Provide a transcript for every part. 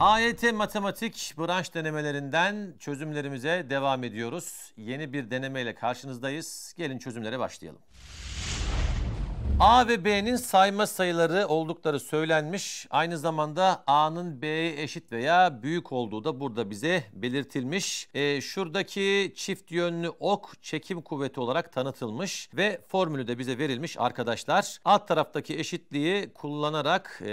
AYT matematik branş denemelerinden çözümlerimize devam ediyoruz. Yeni bir denemeyle karşınızdayız. Gelin çözümlere başlayalım. A ve B'nin sayma sayıları oldukları söylenmiş. Aynı zamanda A'nın B'ye eşit veya büyük olduğu da burada bize belirtilmiş. E, şuradaki çift yönlü ok çekim kuvveti olarak tanıtılmış ve formülü de bize verilmiş arkadaşlar. Alt taraftaki eşitliği kullanarak e,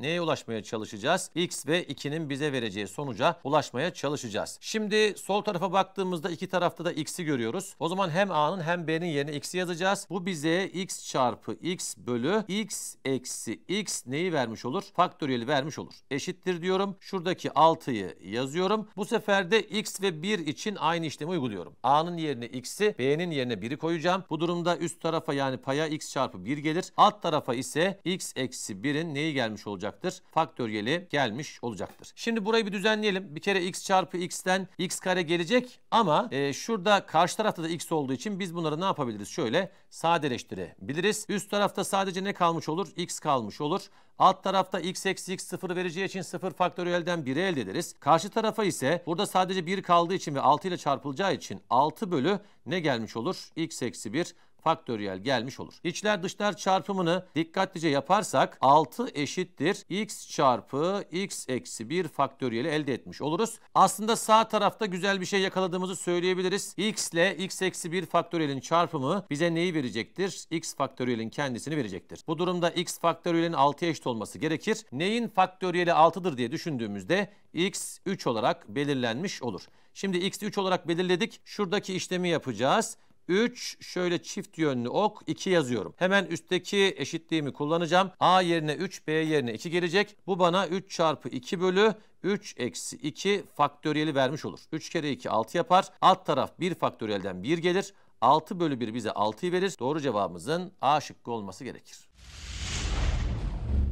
neye ulaşmaya çalışacağız? X ve 2'nin bize vereceği sonuca ulaşmaya çalışacağız. Şimdi sol tarafa baktığımızda iki tarafta da X'i görüyoruz. O zaman hem A'nın hem B'nin yerine X'i yazacağız. Bu bize X çarpı x bölü x eksi x neyi vermiş olur? Faktöriyeli vermiş olur. Eşittir diyorum. Şuradaki 6'yı yazıyorum. Bu sefer de x ve 1 için aynı işlemi uyguluyorum. a'nın yerine x'i, b'nin yerine 1'i koyacağım. Bu durumda üst tarafa yani paya x çarpı 1 gelir. Alt tarafa ise x eksi 1'in neyi gelmiş olacaktır? Faktöriyeli gelmiş olacaktır. Şimdi burayı bir düzenleyelim. Bir kere x çarpı x'ten x kare gelecek ama e, şurada karşı tarafta da x olduğu için biz bunları ne yapabiliriz? Şöyle sadeleştirebiliriz. Üst tarafta sadece ne kalmış olur? X kalmış olur. Alt tarafta x eksi x sıfır vereceği için sıfır faktöriyelden 1'i elde ederiz. Karşı tarafa ise burada sadece 1 kaldığı için ve 6 ile çarpılacağı için 6 bölü ne gelmiş olur? x eksi 1 faktöriyel gelmiş olur. İçler dışlar çarpımını dikkatlice yaparsak 6 eşittir x çarpı x eksi 1 faktöriyeli elde etmiş oluruz. Aslında sağ tarafta güzel bir şey yakaladığımızı söyleyebiliriz. x ile x eksi 1 faktöriyelin çarpımı bize neyi verecektir? x faktöriyelin kendisini verecektir. Bu durumda x faktöriyelin 6'ya eşit olması gerekir. Neyin faktöriyeli 6'dır diye düşündüğümüzde x 3 olarak belirlenmiş olur. Şimdi x 3 olarak belirledik. Şuradaki işlemi yapacağız. 3 şöyle çift yönlü ok 2 yazıyorum. Hemen üstteki eşitliğimi kullanacağım. A yerine 3 B yerine 2 gelecek. Bu bana 3 çarpı 2 bölü 3 eksi 2 faktöriyeli vermiş olur. 3 kere 2 6 yapar. Alt taraf 1 faktöriyelden 1 gelir. 6 bölü 1 bize 6'yı verir. Doğru cevabımızın A şıkkı olması gerekir.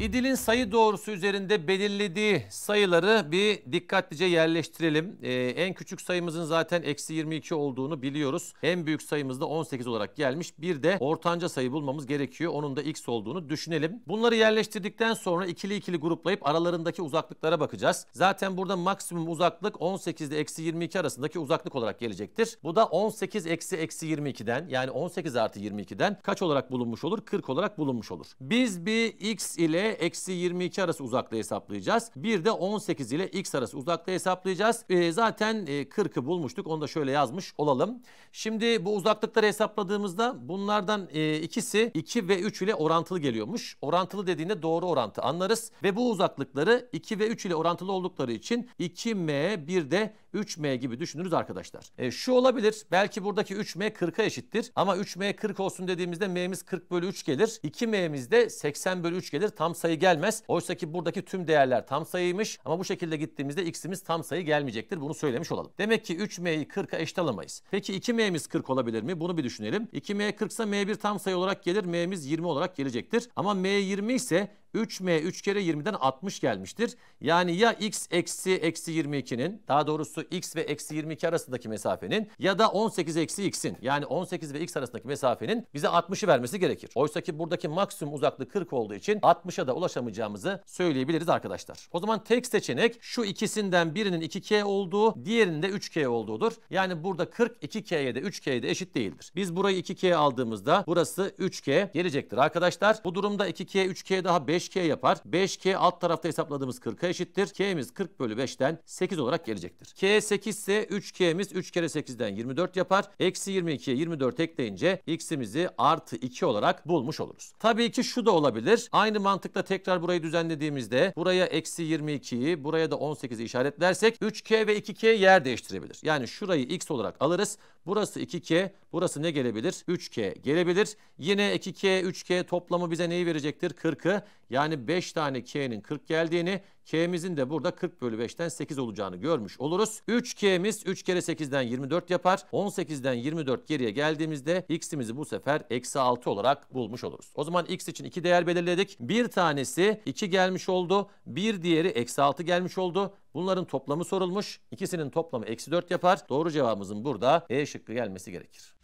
İdil'in sayı doğrusu üzerinde belirlediği sayıları bir dikkatlice yerleştirelim. Ee, en küçük sayımızın zaten eksi 22 olduğunu biliyoruz. En büyük sayımız da 18 olarak gelmiş. Bir de ortanca sayı bulmamız gerekiyor. Onun da x olduğunu düşünelim. Bunları yerleştirdikten sonra ikili ikili gruplayıp aralarındaki uzaklıklara bakacağız. Zaten burada maksimum uzaklık 18 ile eksi 22 arasındaki uzaklık olarak gelecektir. Bu da 18 eksi eksi 22'den yani 18 artı 22'den kaç olarak bulunmuş olur? 40 olarak bulunmuş olur. Biz bir x ile eksi 22 arası uzaklığı hesaplayacağız. Bir de 18 ile x arası uzaklığı hesaplayacağız. E, zaten e, 40'ı bulmuştuk. Onu da şöyle yazmış olalım. Şimdi bu uzaklıkları hesapladığımızda bunlardan e, ikisi 2 ve 3 ile orantılı geliyormuş. Orantılı dediğinde doğru orantı anlarız. Ve bu uzaklıkları 2 ve 3 ile orantılı oldukları için 2m bir de 3M gibi düşünürüz arkadaşlar. E, şu olabilir. Belki buradaki 3M 40'a eşittir. Ama 3M 40 olsun dediğimizde M'miz 40 bölü 3 gelir. 2M'miz de 80 bölü 3 gelir. Tam sayı gelmez. Oysa ki buradaki tüm değerler tam sayıymış. Ama bu şekilde gittiğimizde x'imiz tam sayı gelmeyecektir. Bunu söylemiş olalım. Demek ki 3M'yi 40'a eşit alamayız. Peki 2M'miz 40 olabilir mi? Bunu bir düşünelim. 2M 40 ise M1 tam sayı olarak gelir. M'miz 20 olarak gelecektir. Ama M 20 ise 3M 3 kere 20'den 60 gelmiştir. Yani ya x eksi eksi 22'nin daha doğrusu doğrusu x ve eksi 22 arasındaki mesafenin ya da 18 eksi x'in yani 18 ve x arasındaki mesafenin bize 60'ı vermesi gerekir. Oysa ki buradaki maksimum uzaklık 40 olduğu için 60'a da ulaşamayacağımızı söyleyebiliriz arkadaşlar. O zaman tek seçenek şu ikisinden birinin 2k olduğu diğerinin de 3k olduğudur. Yani burada 40 2k'ye de 3k'ye de eşit değildir. Biz burayı 2k aldığımızda burası 3k gelecektir arkadaşlar. Bu durumda 2k 3k daha 5k yapar. 5k alt tarafta hesapladığımız 40'a eşittir. k'miz 40 bölü 5'ten 8 olarak gelecektir. k K 8 ise 3K'miz 3 kere 8'den 24 yapar. Eksi 22'ye 24 ekleyince X'imizi artı 2 olarak bulmuş oluruz. Tabii ki şu da olabilir. Aynı mantıkla tekrar burayı düzenlediğimizde buraya eksi 22'yi buraya da 18'i işaretlersek 3K ve 2K yer değiştirebilir. Yani şurayı X olarak alırız. Burası 2K, burası ne gelebilir? 3K gelebilir. Yine 2K, 3K toplamı bize neyi verecektir? 40'ı. Yani 5 tane K'nin 40 geldiğini, K'mizin de burada 40 bölü 5'ten 8 olacağını görmüş oluruz. 3 K'miz 3 kere 8'den 24 yapar. 18'den 24 geriye geldiğimizde X'imizi bu sefer eksi 6 olarak bulmuş oluruz. O zaman X için 2 değer belirledik. Bir tanesi 2 gelmiş oldu. Bir diğeri eksi 6 gelmiş oldu. Bunların toplamı sorulmuş. İkisinin toplamı eksi 4 yapar. Doğru cevabımızın burada E şıkkı gelmesi gerekir.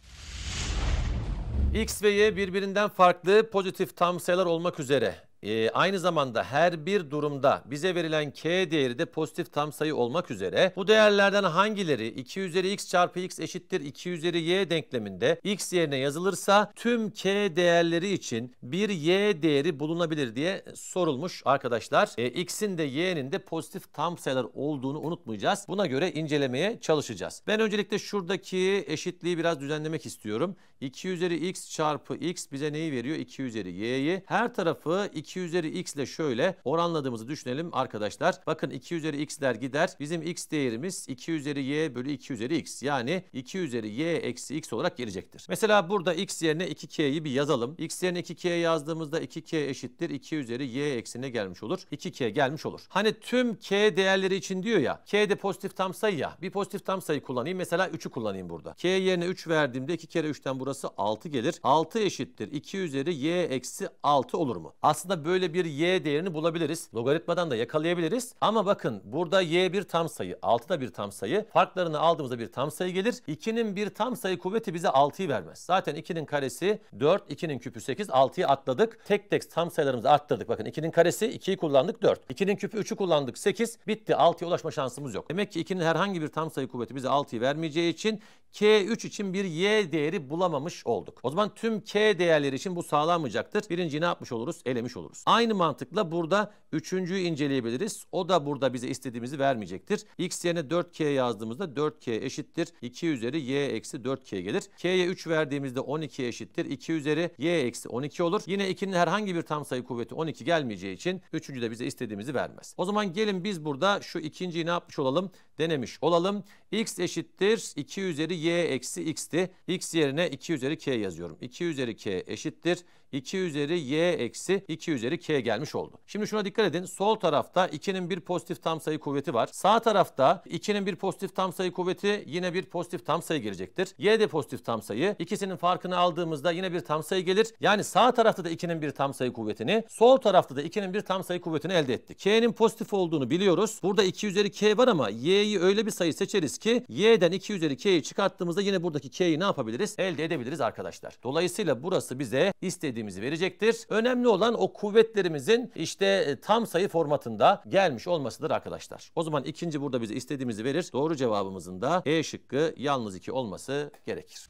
X ve Y birbirinden farklı pozitif tam sayılar olmak üzere e, aynı zamanda her bir durumda bize verilen k değeri de pozitif tam sayı olmak üzere bu değerlerden hangileri 2 üzeri x çarpı x eşittir 2 üzeri y denkleminde x yerine yazılırsa tüm k değerleri için bir y değeri bulunabilir diye sorulmuş arkadaşlar. E, x'in de y'nin de pozitif tam sayılar olduğunu unutmayacağız. Buna göre incelemeye çalışacağız. Ben öncelikle şuradaki eşitliği biraz düzenlemek istiyorum. 2 üzeri x çarpı x bize neyi veriyor? 2 üzeri y'yi. Her tarafı 2 2 üzeri x ile şöyle oranladığımızı düşünelim arkadaşlar. Bakın 2 üzeri x'ler gider. Bizim x değerimiz 2 üzeri y bölü 2 üzeri x. Yani 2 üzeri y eksi x olarak gelecektir. Mesela burada x yerine 2k'yi bir yazalım. x yerine 2k yazdığımızda 2k eşittir. 2 üzeri y eksine gelmiş olur. 2k gelmiş olur. Hani tüm k değerleri için diyor ya. k de pozitif tam sayı ya. Bir pozitif tam sayı kullanayım. Mesela 3'ü kullanayım burada. k yerine 3 verdiğimde 2 kere 3'ten burası 6 gelir. 6 eşittir. 2 üzeri y eksi 6 olur mu? Aslında böyle bir y değerini bulabiliriz. Logaritmadan da yakalayabiliriz. Ama bakın burada y bir tam sayı, 6 da bir tam sayı. Farklarını aldığımızda bir tam sayı gelir. 2'nin bir tam sayı kuvveti bize 6'yı vermez. Zaten 2'nin karesi 4, 2'nin küpü 8, 6'yı atladık. Tek tek tam sayılarımızı arttırdık. Bakın 2'nin karesi 2'yi kullandık 4. 2'nin küpü 3'ü kullandık 8. Bitti 6'ya ulaşma şansımız yok. Demek ki 2'nin herhangi bir tam sayı kuvveti bize 6'yı vermeyeceği için K3 için bir Y değeri bulamamış olduk. O zaman tüm K değerleri için bu sağlanmayacaktır. Birinci ne yapmış oluruz? Elemiş oluruz oluruz. Aynı mantıkla burada üçüncüyü inceleyebiliriz. O da burada bize istediğimizi vermeyecektir. X yerine 4K yazdığımızda 4K eşittir. 2 üzeri Y eksi 4K gelir. K'ye 3 verdiğimizde 12 eşittir. 2 üzeri Y eksi 12 olur. Yine 2'nin herhangi bir tam sayı kuvveti 12 gelmeyeceği için üçüncü de bize istediğimizi vermez. O zaman gelin biz burada şu ikinciyi ne yapmış olalım? Denemiş olalım x eşittir 2 üzeri y eksi x'ti. x yerine 2 üzeri k yazıyorum. 2 üzeri k eşittir 2 üzeri y eksi 2 üzeri k gelmiş oldu. Şimdi şuna dikkat edin. Sol tarafta 2'nin bir pozitif tam sayı kuvveti var. Sağ tarafta 2'nin bir pozitif tam sayı kuvveti yine bir pozitif tam sayı gelecektir. Y de pozitif tam sayı. İkisinin farkını aldığımızda yine bir tam sayı gelir. Yani sağ tarafta da 2'nin bir tam sayı kuvvetini, sol tarafta da 2'nin bir tam sayı kuvvetini elde ettik. K'nin pozitif olduğunu biliyoruz. Burada 2 üzeri k var ama y'yi öyle bir sayı seçeriz ki y'den 2 üzeri k'yi çıkarttığımızda yine buradaki k'yi ne yapabiliriz? Elde edebiliriz arkadaşlar. Dolayısıyla burası bize istediğimizi verecektir. Önemli olan o kuvvetlerimizin işte e, tam sayı formatında gelmiş olmasıdır arkadaşlar. O zaman ikinci burada bize istediğimizi verir. Doğru cevabımızın da E şıkkı yalnız 2 olması gerekir.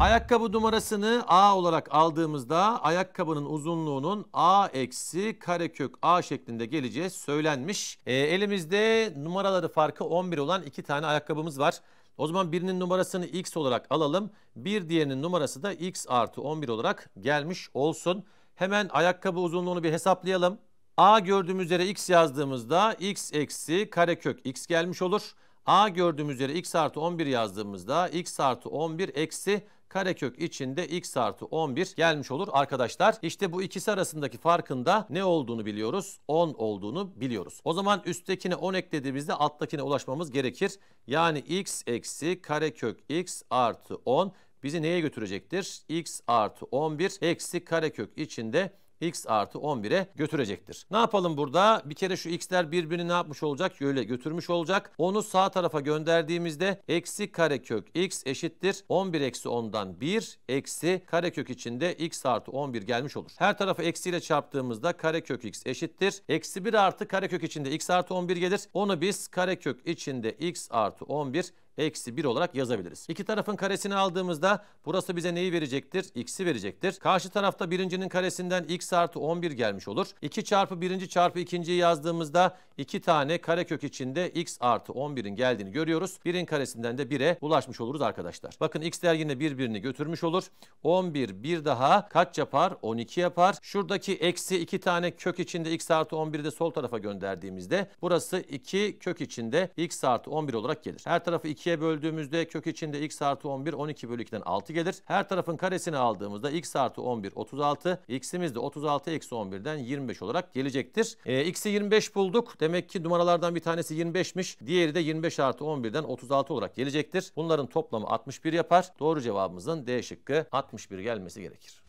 Ayakkabı numarasını A olarak aldığımızda ayakkabının uzunluğunun A eksi karekök A şeklinde geleceği söylenmiş. E, elimizde numaraları farkı 11 olan iki tane ayakkabımız var. O zaman birinin numarasını X olarak alalım. Bir diğerinin numarası da X artı 11 olarak gelmiş olsun. Hemen ayakkabı uzunluğunu bir hesaplayalım. A gördüğümüz üzere X yazdığımızda X eksi karekök X gelmiş olur. A gördüğümüz üzere X artı 11 yazdığımızda X artı 11 eksi karekök içinde x artı 11 gelmiş olur arkadaşlar. İşte bu ikisi arasındaki farkın da ne olduğunu biliyoruz? 10 olduğunu biliyoruz. O zaman üsttekine 10 eklediğimizde alttakine ulaşmamız gerekir. Yani x eksi karekök x artı 10 bizi neye götürecektir? x artı 11 eksi karekök içinde x artı 11'e götürecektir. Ne yapalım burada? Bir kere şu x'ler birbirini ne yapmış olacak? Öyle götürmüş olacak. Onu sağ tarafa gönderdiğimizde eksi karekök x eşittir. 11 eksi 10'dan 1 eksi karekök içinde x artı 11 gelmiş olur. Her tarafı eksiyle çarptığımızda karekök x eşittir. Eksi 1 artı karekök içinde x artı 11 gelir. Onu biz karekök içinde x artı 11 eksi 1 olarak yazabiliriz. İki tarafın karesini aldığımızda burası bize neyi verecektir? X'i verecektir. Karşı tarafta birincinin karesinden x artı 11 gelmiş olur. 2 çarpı birinci çarpı ikinciyi yazdığımızda iki tane karekök içinde x artı 11'in geldiğini görüyoruz. Birin karesinden de 1'e ulaşmış oluruz arkadaşlar. Bakın x'ler yine birbirini götürmüş olur. 11 bir daha kaç yapar? 12 yapar. Şuradaki eksi 2 tane kök içinde x artı 11'i de sol tarafa gönderdiğimizde burası 2 kök içinde x artı 11 olarak gelir. Her tarafı 2 2'ye böldüğümüzde kök içinde x artı 11 12 bölü 2'den 6 gelir. Her tarafın karesini aldığımızda x artı 11 36. X'imiz de 36 eksi 11'den 25 olarak gelecektir. E, x'i 25 bulduk. Demek ki numaralardan bir tanesi 25'miş. Diğeri de 25 artı 11'den 36 olarak gelecektir. Bunların toplamı 61 yapar. Doğru cevabımızın D şıkkı 61 gelmesi gerekir.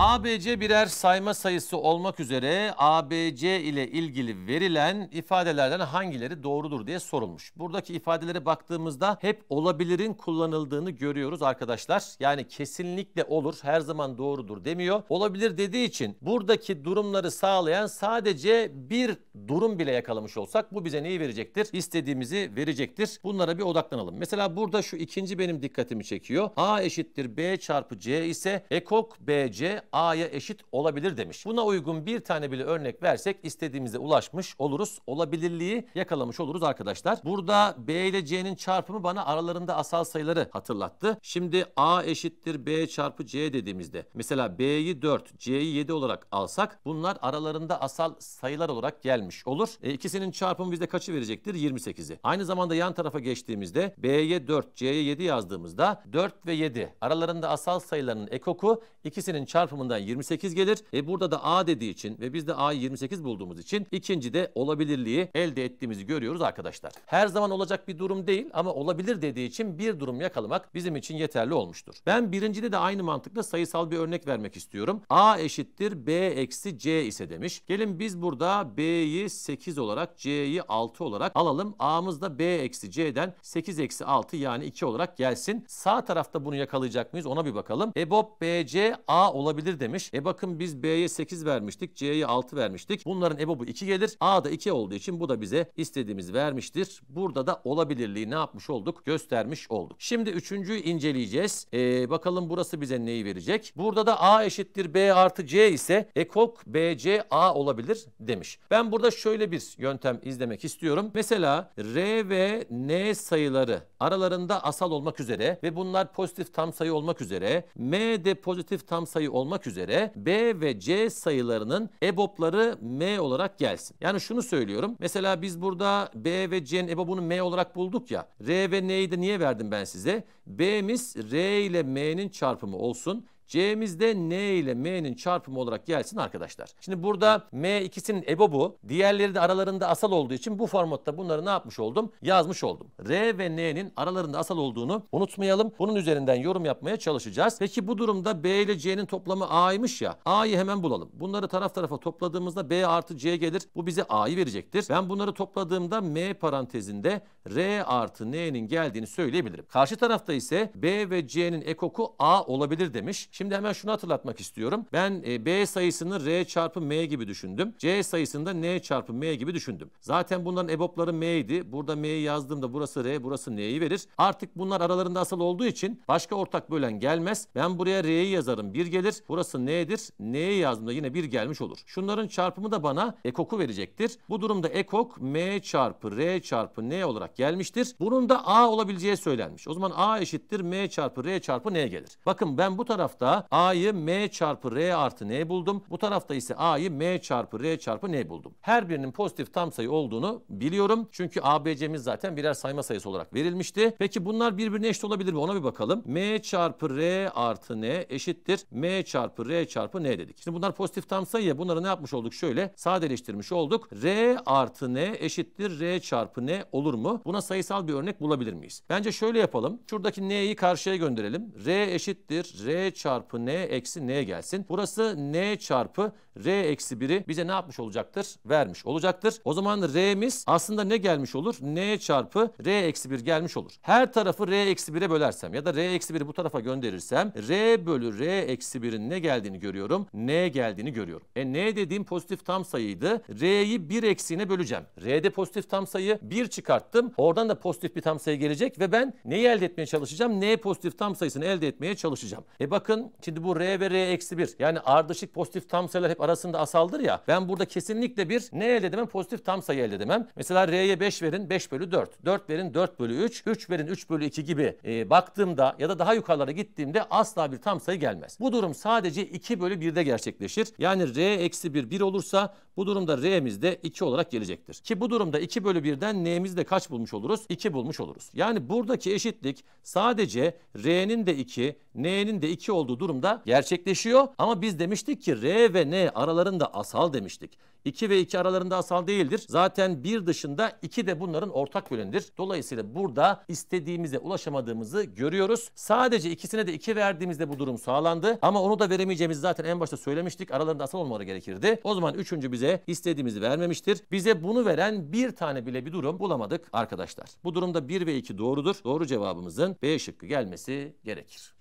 ABC birer sayma sayısı olmak üzere ABC ile ilgili verilen ifadelerden hangileri doğrudur diye sorulmuş. Buradaki ifadelere baktığımızda hep olabilirin kullanıldığını görüyoruz arkadaşlar. Yani kesinlikle olur her zaman doğrudur demiyor. Olabilir dediği için buradaki durumları sağlayan sadece bir durum bile yakalamış olsak bu bize neyi verecektir? İstediğimizi verecektir. Bunlara bir odaklanalım. Mesela burada şu ikinci benim dikkatimi çekiyor. A eşittir B çarpı C ise ekok BC A'ya eşit olabilir demiş. Buna uygun bir tane bile örnek versek istediğimize ulaşmış oluruz. Olabilirliği yakalamış oluruz arkadaşlar. Burada B ile C'nin çarpımı bana aralarında asal sayıları hatırlattı. Şimdi A eşittir B çarpı C dediğimizde mesela B'yi 4, C'yi 7 olarak alsak bunlar aralarında asal sayılar olarak gelmiş olur. E, ikisinin çarpımı bizde kaçı verecektir? 28'i. Aynı zamanda yan tarafa geçtiğimizde B'ye 4, C'ye 7 yazdığımızda 4 ve 7 aralarında asal sayılarının ekoku ikisinin çarpımı çarpımından 28 gelir. E burada da A dediği için ve biz de A'yı 28 bulduğumuz için ikinci de olabilirliği elde ettiğimizi görüyoruz arkadaşlar. Her zaman olacak bir durum değil ama olabilir dediği için bir durum yakalamak bizim için yeterli olmuştur. Ben birincide de aynı mantıkla sayısal bir örnek vermek istiyorum. A eşittir B eksi C ise demiş. Gelin biz burada B'yi 8 olarak C'yi 6 olarak alalım. A'mız da B eksi C'den 8 eksi 6 yani 2 olarak gelsin. Sağ tarafta bunu yakalayacak mıyız ona bir bakalım. EBOB BC A olabilir olabilir demiş. E bakın biz B'ye 8 vermiştik, C'ye 6 vermiştik. Bunların EBOB'u 2 gelir. A da 2 olduğu için bu da bize istediğimiz vermiştir. Burada da olabilirliği ne yapmış olduk? Göstermiş olduk. Şimdi üçüncüyü inceleyeceğiz. E, bakalım burası bize neyi verecek? Burada da A eşittir B artı C ise ekok BC A olabilir demiş. Ben burada şöyle bir yöntem izlemek istiyorum. Mesela R ve N sayıları aralarında asal olmak üzere ve bunlar pozitif tam sayı olmak üzere M de pozitif tam sayı olmak olmak üzere B ve C sayılarının EBOB'ları M olarak gelsin. Yani şunu söylüyorum. Mesela biz burada B ve C'nin EBOB'unu M olarak bulduk ya. R ve N'yi de niye verdim ben size? B'miz R ile M'nin çarpımı olsun. C'mizde N ile M'nin çarpımı olarak gelsin arkadaşlar. Şimdi burada M ikisinin ebobu, diğerleri de aralarında asal olduğu için bu formatta bunları ne yapmış oldum? Yazmış oldum. R ve N'nin aralarında asal olduğunu unutmayalım. Bunun üzerinden yorum yapmaya çalışacağız. Peki bu durumda B ile C'nin toplamı A'ymış ya. A'yı hemen bulalım. Bunları taraf tarafa topladığımızda B artı C gelir. Bu bize A'yı verecektir. Ben bunları topladığımda M parantezinde R artı N'nin geldiğini söyleyebilirim. Karşı tarafta ise B ve C'nin ekoku A olabilir demiş. Şimdi hemen şunu hatırlatmak istiyorum. Ben e, B sayısını R çarpı M gibi düşündüm. C sayısını da N çarpı M gibi düşündüm. Zaten bunların ebopları idi. Burada M'yi yazdığımda burası R, burası N'yi verir. Artık bunlar aralarında asal olduğu için başka ortak bölen gelmez. Ben buraya R'yi yazarım. 1 gelir. Burası N'dir. N'yi yazdığımda yine 1 gelmiş olur. Şunların çarpımı da bana ekoku verecektir. Bu durumda ekok M çarpı R çarpı N olarak gelmiştir. Bunun da A olabileceği söylenmiş. O zaman A eşittir M çarpı R çarpı N gelir. Bakın ben bu tarafta tarafta A'yı M çarpı R artı N buldum. Bu tarafta ise A'yı M çarpı R çarpı N buldum. Her birinin pozitif tam sayı olduğunu biliyorum. Çünkü ABC'miz zaten birer sayma sayısı olarak verilmişti. Peki bunlar birbirine eşit olabilir mi? Ona bir bakalım. M çarpı R artı N eşittir. M çarpı R çarpı N dedik. Şimdi bunlar pozitif tam sayı ya. Bunları ne yapmış olduk? Şöyle sadeleştirmiş olduk. R artı N eşittir. R çarpı N olur mu? Buna sayısal bir örnek bulabilir miyiz? Bence şöyle yapalım. Şuradaki N'yi karşıya gönderelim. R eşittir. R çarpı çarpı n eksi n gelsin. Burası n çarpı r eksi 1'i bize ne yapmış olacaktır? Vermiş olacaktır. O zaman r'miz aslında ne gelmiş olur? n çarpı r eksi 1 gelmiş olur. Her tarafı r eksi 1'e bölersem ya da r eksi 1'i bu tarafa gönderirsem r bölü r eksi 1'in ne geldiğini görüyorum? n geldiğini görüyorum. E n dediğim pozitif tam sayıydı. r'yi 1 eksiğine böleceğim. r'de pozitif tam sayı 1 çıkarttım. Oradan da pozitif bir tam sayı gelecek ve ben neyi elde etmeye çalışacağım? n pozitif tam sayısını elde etmeye çalışacağım. E bakın Şimdi bu R ve R eksi 1 yani ardışık pozitif tam sayılar hep arasında asaldır ya. Ben burada kesinlikle bir ne elde edemem? Pozitif tam sayı elde edemem. Mesela R'ye 5 verin 5 bölü 4. 4 verin 4 bölü 3. 3 verin 3 bölü 2 gibi e, baktığımda ya da daha yukarılara gittiğimde asla bir tam sayı gelmez. Bu durum sadece 2 bölü 1'de gerçekleşir. Yani R eksi 1 1 olursa bu durumda R'miz de 2 olarak gelecektir. Ki bu durumda 2 bölü 1'den N'miz de kaç bulmuş oluruz? 2 bulmuş oluruz. Yani buradaki eşitlik sadece R'nin de 2, N'nin de 2 olduğu durumda gerçekleşiyor. Ama biz demiştik ki R ve N aralarında asal demiştik. 2 ve 2 aralarında asal değildir. Zaten 1 dışında 2 de bunların ortak bölündür. Dolayısıyla burada istediğimize ulaşamadığımızı görüyoruz. Sadece ikisine de 2 verdiğimizde bu durum sağlandı. Ama onu da veremeyeceğimizi zaten en başta söylemiştik. Aralarında asal olmaları gerekirdi. O zaman üçüncü bize istediğimizi vermemiştir. Bize bunu veren bir tane bile bir durum bulamadık arkadaşlar. Bu durumda 1 ve 2 doğrudur. Doğru cevabımızın B şıkkı gelmesi gerekir.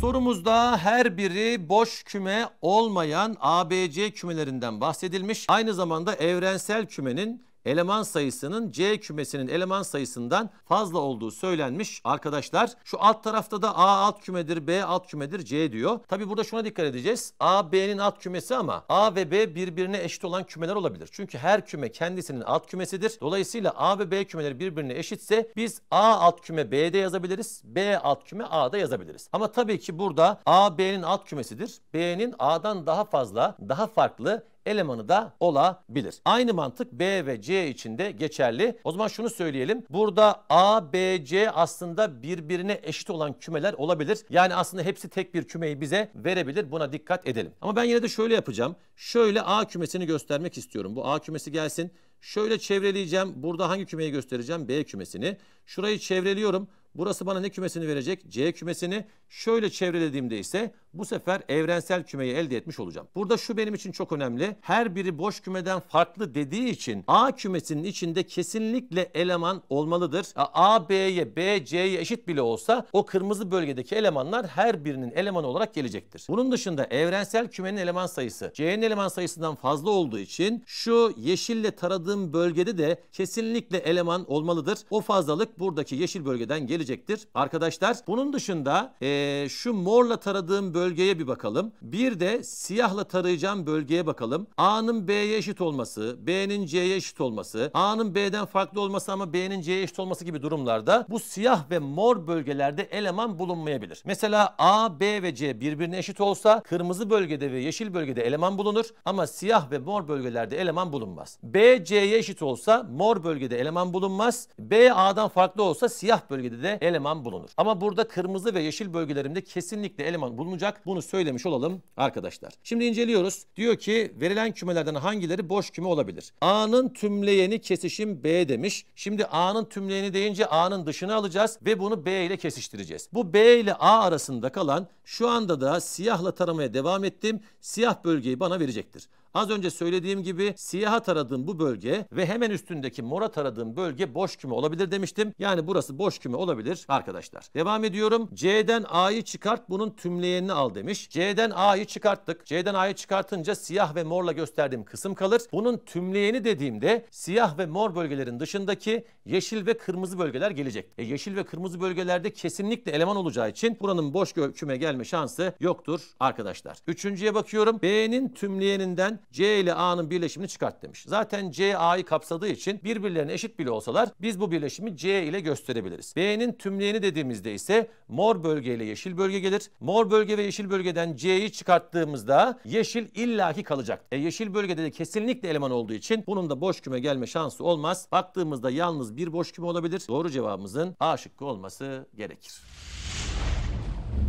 Sorumuzda her biri boş küme olmayan ABC kümelerinden bahsedilmiş. Aynı zamanda evrensel kümenin eleman sayısının C kümesinin eleman sayısından fazla olduğu söylenmiş arkadaşlar. Şu alt tarafta da A alt kümedir, B alt kümedir, C diyor. Tabi burada şuna dikkat edeceğiz. A, B'nin alt kümesi ama A ve B birbirine eşit olan kümeler olabilir. Çünkü her küme kendisinin alt kümesidir. Dolayısıyla A ve B kümeleri birbirine eşitse biz A alt küme B'de yazabiliriz. B alt küme A'da yazabiliriz. Ama tabii ki burada A, B'nin alt kümesidir. B'nin A'dan daha fazla, daha farklı elemanı da olabilir. Aynı mantık B ve C için de geçerli. O zaman şunu söyleyelim. Burada A, B, C aslında birbirine eşit olan kümeler olabilir. Yani aslında hepsi tek bir kümeyi bize verebilir. Buna dikkat edelim. Ama ben yine de şöyle yapacağım. Şöyle A kümesini göstermek istiyorum. Bu A kümesi gelsin. Şöyle çevreleyeceğim. Burada hangi kümeyi göstereceğim? B kümesini. Şurayı çevreliyorum. Burası bana ne kümesini verecek? C kümesini. Şöyle çevrelediğimde ise bu sefer evrensel kümeyi elde etmiş olacağım. Burada şu benim için çok önemli. Her biri boş kümeden farklı dediği için A kümesinin içinde kesinlikle eleman olmalıdır. A B'ye, B C'ye eşit bile olsa o kırmızı bölgedeki elemanlar her birinin elemanı olarak gelecektir. Bunun dışında evrensel kümenin eleman sayısı C'nin eleman sayısından fazla olduğu için şu yeşille taradığım bölgede de kesinlikle eleman olmalıdır. O fazlalık buradaki yeşil bölgeden gelecektir. Arkadaşlar bunun dışında e, şu morla taradığım bölgede bölgeye bir bakalım. Bir de siyahla tarayacağım bölgeye bakalım. A'nın B'ye eşit olması, B'nin C'ye eşit olması, A'nın B'den farklı olması ama B'nin C'ye eşit olması gibi durumlarda bu siyah ve mor bölgelerde eleman bulunmayabilir. Mesela A, B ve C birbirine eşit olsa kırmızı bölgede ve yeşil bölgede eleman bulunur ama siyah ve mor bölgelerde eleman bulunmaz. B, C'ye eşit olsa mor bölgede eleman bulunmaz. B, A'dan farklı olsa siyah bölgede de eleman bulunur. Ama burada kırmızı ve yeşil bölgelerimde kesinlikle eleman bulunacak olacak. Bunu söylemiş olalım arkadaşlar. Şimdi inceliyoruz. Diyor ki verilen kümelerden hangileri boş küme olabilir? A'nın tümleyeni kesişim B demiş. Şimdi A'nın tümleyeni deyince A'nın dışını alacağız ve bunu B ile kesiştireceğiz. Bu B ile A arasında kalan şu anda da siyahla taramaya devam ettim. Siyah bölgeyi bana verecektir. Az önce söylediğim gibi siyaha taradığım bu bölge ve hemen üstündeki mora taradığım bölge boş küme olabilir demiştim. Yani burası boş küme olabilir arkadaşlar. Devam ediyorum. C'den A'yı çıkart bunun tümleyenini al demiş. C'den A'yı çıkarttık. C'den A'yı çıkartınca siyah ve morla gösterdiğim kısım kalır. Bunun tümleyeni dediğimde siyah ve mor bölgelerin dışındaki yeşil ve kırmızı bölgeler gelecek. E yeşil ve kırmızı bölgelerde kesinlikle eleman olacağı için buranın boş küme gelme şansı yoktur arkadaşlar. Üçüncüye bakıyorum. B'nin tümleyeninden C ile A'nın birleşimini çıkart demiş. Zaten C A'yı kapsadığı için birbirlerine eşit bile olsalar biz bu birleşimi C ile gösterebiliriz. B'nin tümleyeni dediğimizde ise mor bölge ile yeşil bölge gelir. Mor bölge ve yeşil bölgeden C'yi çıkarttığımızda yeşil illaki kalacak. E yeşil bölgede de kesinlikle eleman olduğu için bunun da boş küme gelme şansı olmaz. Baktığımızda yalnız bir boş küme olabilir. Doğru cevabımızın A şıkkı olması gerekir.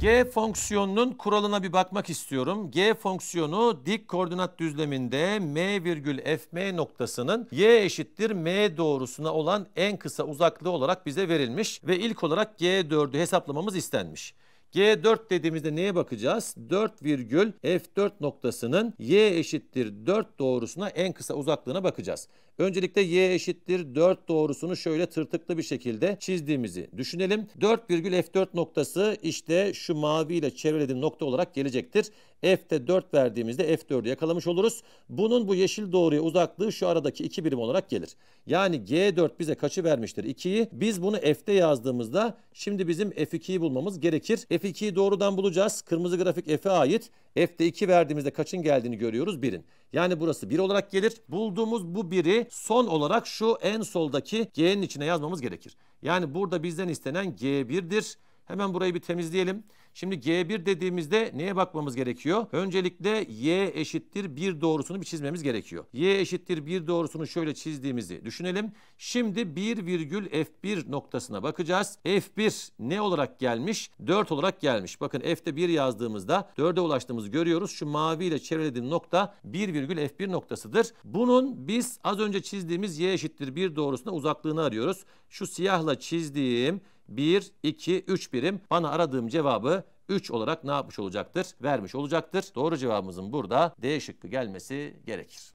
G fonksiyonunun kuralına bir bakmak istiyorum. G fonksiyonu dik koordinat düzleminde M virgül FM noktasının Y eşittir M doğrusuna olan en kısa uzaklığı olarak bize verilmiş ve ilk olarak G4'ü hesaplamamız istenmiş. G4 dediğimizde neye bakacağız? 4 virgül F4 noktasının Y eşittir 4 doğrusuna en kısa uzaklığına bakacağız. Öncelikle y eşittir 4 doğrusunu şöyle tırtıklı bir şekilde çizdiğimizi düşünelim. 4, f 4 noktası işte şu maviyle çevrelediğim nokta olarak gelecektir. F'de 4 verdiğimizde F4'ü yakalamış oluruz. Bunun bu yeşil doğruya uzaklığı şu aradaki 2 birim olarak gelir. Yani G4 bize kaçı vermiştir? 2'yi. Biz bunu F'de yazdığımızda şimdi bizim F2'yi bulmamız gerekir. F2'yi doğrudan bulacağız. Kırmızı grafik F'e ait. F'de 2 verdiğimizde kaçın geldiğini görüyoruz? 1'in. Yani burası 1 olarak gelir. Bulduğumuz bu 1'i son olarak şu en soldaki G'nin içine yazmamız gerekir. Yani burada bizden istenen G1'dir. Hemen burayı bir temizleyelim. Şimdi G1 dediğimizde neye bakmamız gerekiyor? Öncelikle Y eşittir 1 doğrusunu bir çizmemiz gerekiyor. Y eşittir 1 doğrusunu şöyle çizdiğimizi düşünelim. Şimdi 1 virgül F1 noktasına bakacağız. F1 ne olarak gelmiş? 4 olarak gelmiş. Bakın F'de 1 yazdığımızda 4'e ulaştığımızı görüyoruz. Şu mavi ile çevrelediğim nokta 1 virgül F1 noktasıdır. Bunun biz az önce çizdiğimiz Y eşittir 1 doğrusuna uzaklığını arıyoruz. Şu siyahla çizdiğim 1, 2, 3 birim bana aradığım cevabı 3 olarak ne yapmış olacaktır? Vermiş olacaktır. Doğru cevabımızın burada D şıkkı gelmesi gerekir.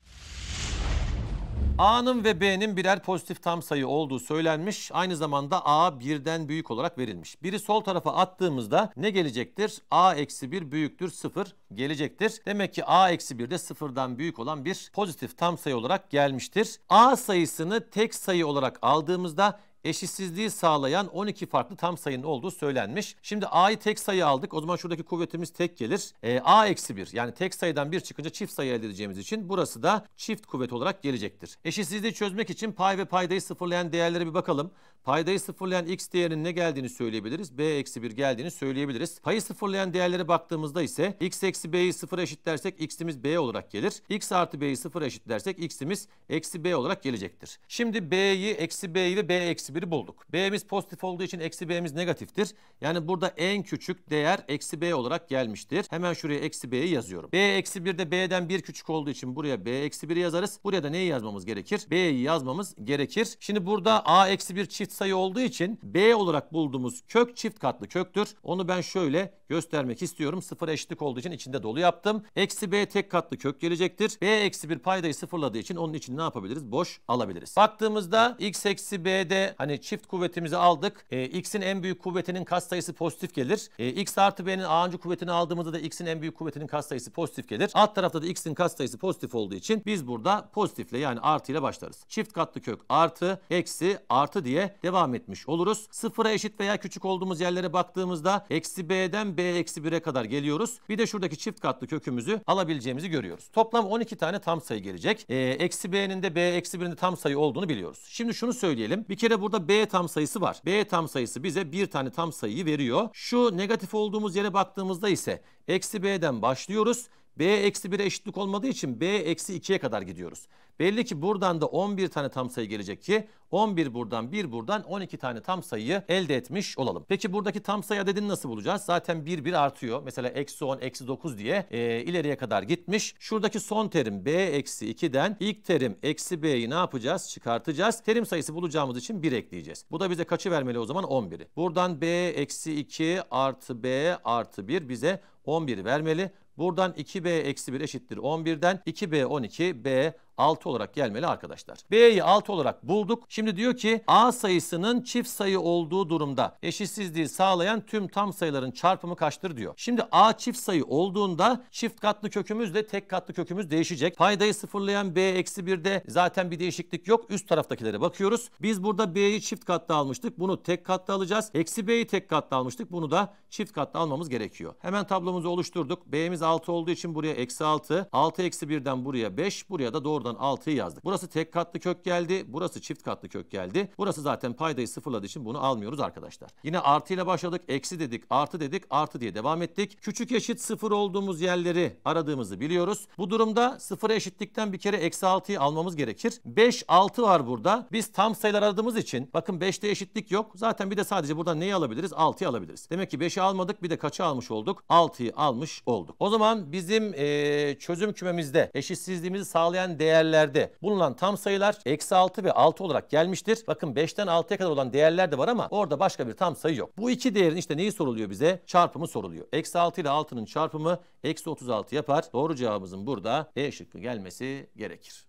A'nın ve B'nin birer pozitif tam sayı olduğu söylenmiş. Aynı zamanda A birden büyük olarak verilmiş. Biri sol tarafa attığımızda ne gelecektir? A eksi 1 büyüktür 0 gelecektir. Demek ki A eksi 1 de sıfırdan büyük olan bir pozitif tam sayı olarak gelmiştir. A sayısını tek sayı olarak aldığımızda eşitsizliği sağlayan 12 farklı tam sayının olduğu söylenmiş. Şimdi a'yı tek sayı aldık. O zaman şuradaki kuvvetimiz tek gelir. E, a eksi 1 yani tek sayıdan 1 çıkınca çift sayı elde edeceğimiz için burası da çift kuvvet olarak gelecektir. Eşitsizliği çözmek için pay ve paydayı sıfırlayan değerlere bir bakalım. Paydayı sıfırlayan x değerinin ne geldiğini söyleyebiliriz. b eksi 1 geldiğini söyleyebiliriz. Payı sıfırlayan değerlere baktığımızda ise x eksi b'yi sıfır eşitlersek x'imiz b olarak gelir. x artı b'yi sıfır eşitlersek x'imiz eksi b olarak gelecektir. Şimdi b'yi, eksi b'yi ve b eksi 1'i bulduk. b'miz pozitif olduğu için eksi b'miz negatiftir. Yani burada en küçük değer eksi b olarak gelmiştir. Hemen şuraya eksi b'yi yazıyorum. b eksi 1 de b'den 1 küçük olduğu için buraya b eksi 1'i yazarız. Buraya da neyi yazmamız gerekir? b'yi yazmamız gerekir. Şimdi burada a eksi 1 çift sayı olduğu için B olarak bulduğumuz kök çift katlı köktür. Onu ben şöyle göstermek istiyorum. Sıfır eşitlik olduğu için içinde dolu yaptım. Eksi B tek katlı kök gelecektir. B eksi bir paydayı sıfırladığı için onun için ne yapabiliriz? Boş alabiliriz. Baktığımızda x eksi B'de hani çift kuvvetimizi aldık. E, x'in en büyük kuvvetinin katsayısı pozitif gelir. E, x artı B'nin a'ncı kuvvetini aldığımızda da x'in en büyük kuvvetinin katsayısı pozitif gelir. Alt tarafta da x'in katsayısı pozitif olduğu için biz burada pozitifle yani artı ile başlarız. Çift katlı kök artı, eksi, artı diye devam etmiş oluruz. Sıfıra eşit veya küçük olduğumuz yerlere baktığımızda eksi b'den b eksi 1'e kadar geliyoruz. Bir de şuradaki çift katlı kökümüzü alabileceğimizi görüyoruz. Toplam 12 tane tam sayı gelecek. Ee, eksi b'nin de b eksi 1'in de tam sayı olduğunu biliyoruz. Şimdi şunu söyleyelim. Bir kere burada b tam sayısı var. b tam sayısı bize bir tane tam sayıyı veriyor. Şu negatif olduğumuz yere baktığımızda ise eksi b'den başlıyoruz. B eksi 1'e eşitlik olmadığı için B eksi 2'ye kadar gidiyoruz. Belli ki buradan da 11 tane tam sayı gelecek ki 11 buradan 1 buradan 12 tane tam sayıyı elde etmiş olalım. Peki buradaki tam sayı adedini nasıl bulacağız? Zaten 1 1 artıyor. Mesela eksi 10 eksi 9 diye e, ileriye kadar gitmiş. Şuradaki son terim B eksi 2'den ilk terim eksi B'yi ne yapacağız? Çıkartacağız. Terim sayısı bulacağımız için 1 ekleyeceğiz. Bu da bize kaçı vermeli o zaman? 11'i. Buradan B eksi 2 artı B artı 1 bize 11 vermeli. Buradan 2B eksi 1 eşittir 11'den 2B 12, B 6 olarak gelmeli arkadaşlar. B'yi 6 olarak bulduk. Şimdi diyor ki A sayısının çift sayı olduğu durumda eşitsizliği sağlayan tüm tam sayıların çarpımı kaçtır diyor. Şimdi A çift sayı olduğunda çift katlı kökümüzle tek katlı kökümüz değişecek. Paydayı sıfırlayan B eksi 1'de zaten bir değişiklik yok. Üst taraftakilere bakıyoruz. Biz burada B'yi çift katlı almıştık. Bunu tek katlı alacağız. Eksi B'yi tek katlı almıştık. Bunu da çift katlı almamız gerekiyor. Hemen tablomuzu oluşturduk. B'miz 6 olduğu için buraya eksi 6. 6 eksi 1'den buraya 5. Buraya da doğru Oradan 6'yı yazdık. Burası tek katlı kök geldi. Burası çift katlı kök geldi. Burası zaten paydayı sıfırladığı için bunu almıyoruz arkadaşlar. Yine artı ile başladık. Eksi dedik, artı dedik, artı diye devam ettik. Küçük eşit sıfır olduğumuz yerleri aradığımızı biliyoruz. Bu durumda sıfır eşitlikten bir kere eksi 6'yı almamız gerekir. 5, 6 var burada. Biz tam sayılar aradığımız için bakın 5'te eşitlik yok. Zaten bir de sadece buradan neyi alabiliriz? 6'yı alabiliriz. Demek ki 5'i almadık bir de kaçı almış olduk? 6'yı almış olduk. O zaman bizim e, çözüm kümemizde eşitsizliğimizi sağlayan değer değerlerde bulunan tam sayılar eksi 6 ve 6 olarak gelmiştir. Bakın 5'ten 6'ya kadar olan değerler de var ama orada başka bir tam sayı yok. Bu iki değerin işte neyi soruluyor bize? Çarpımı soruluyor. Eksi 6 ile 6'nın çarpımı eksi 36 yapar. Doğru cevabımızın burada E şıkkı gelmesi gerekir.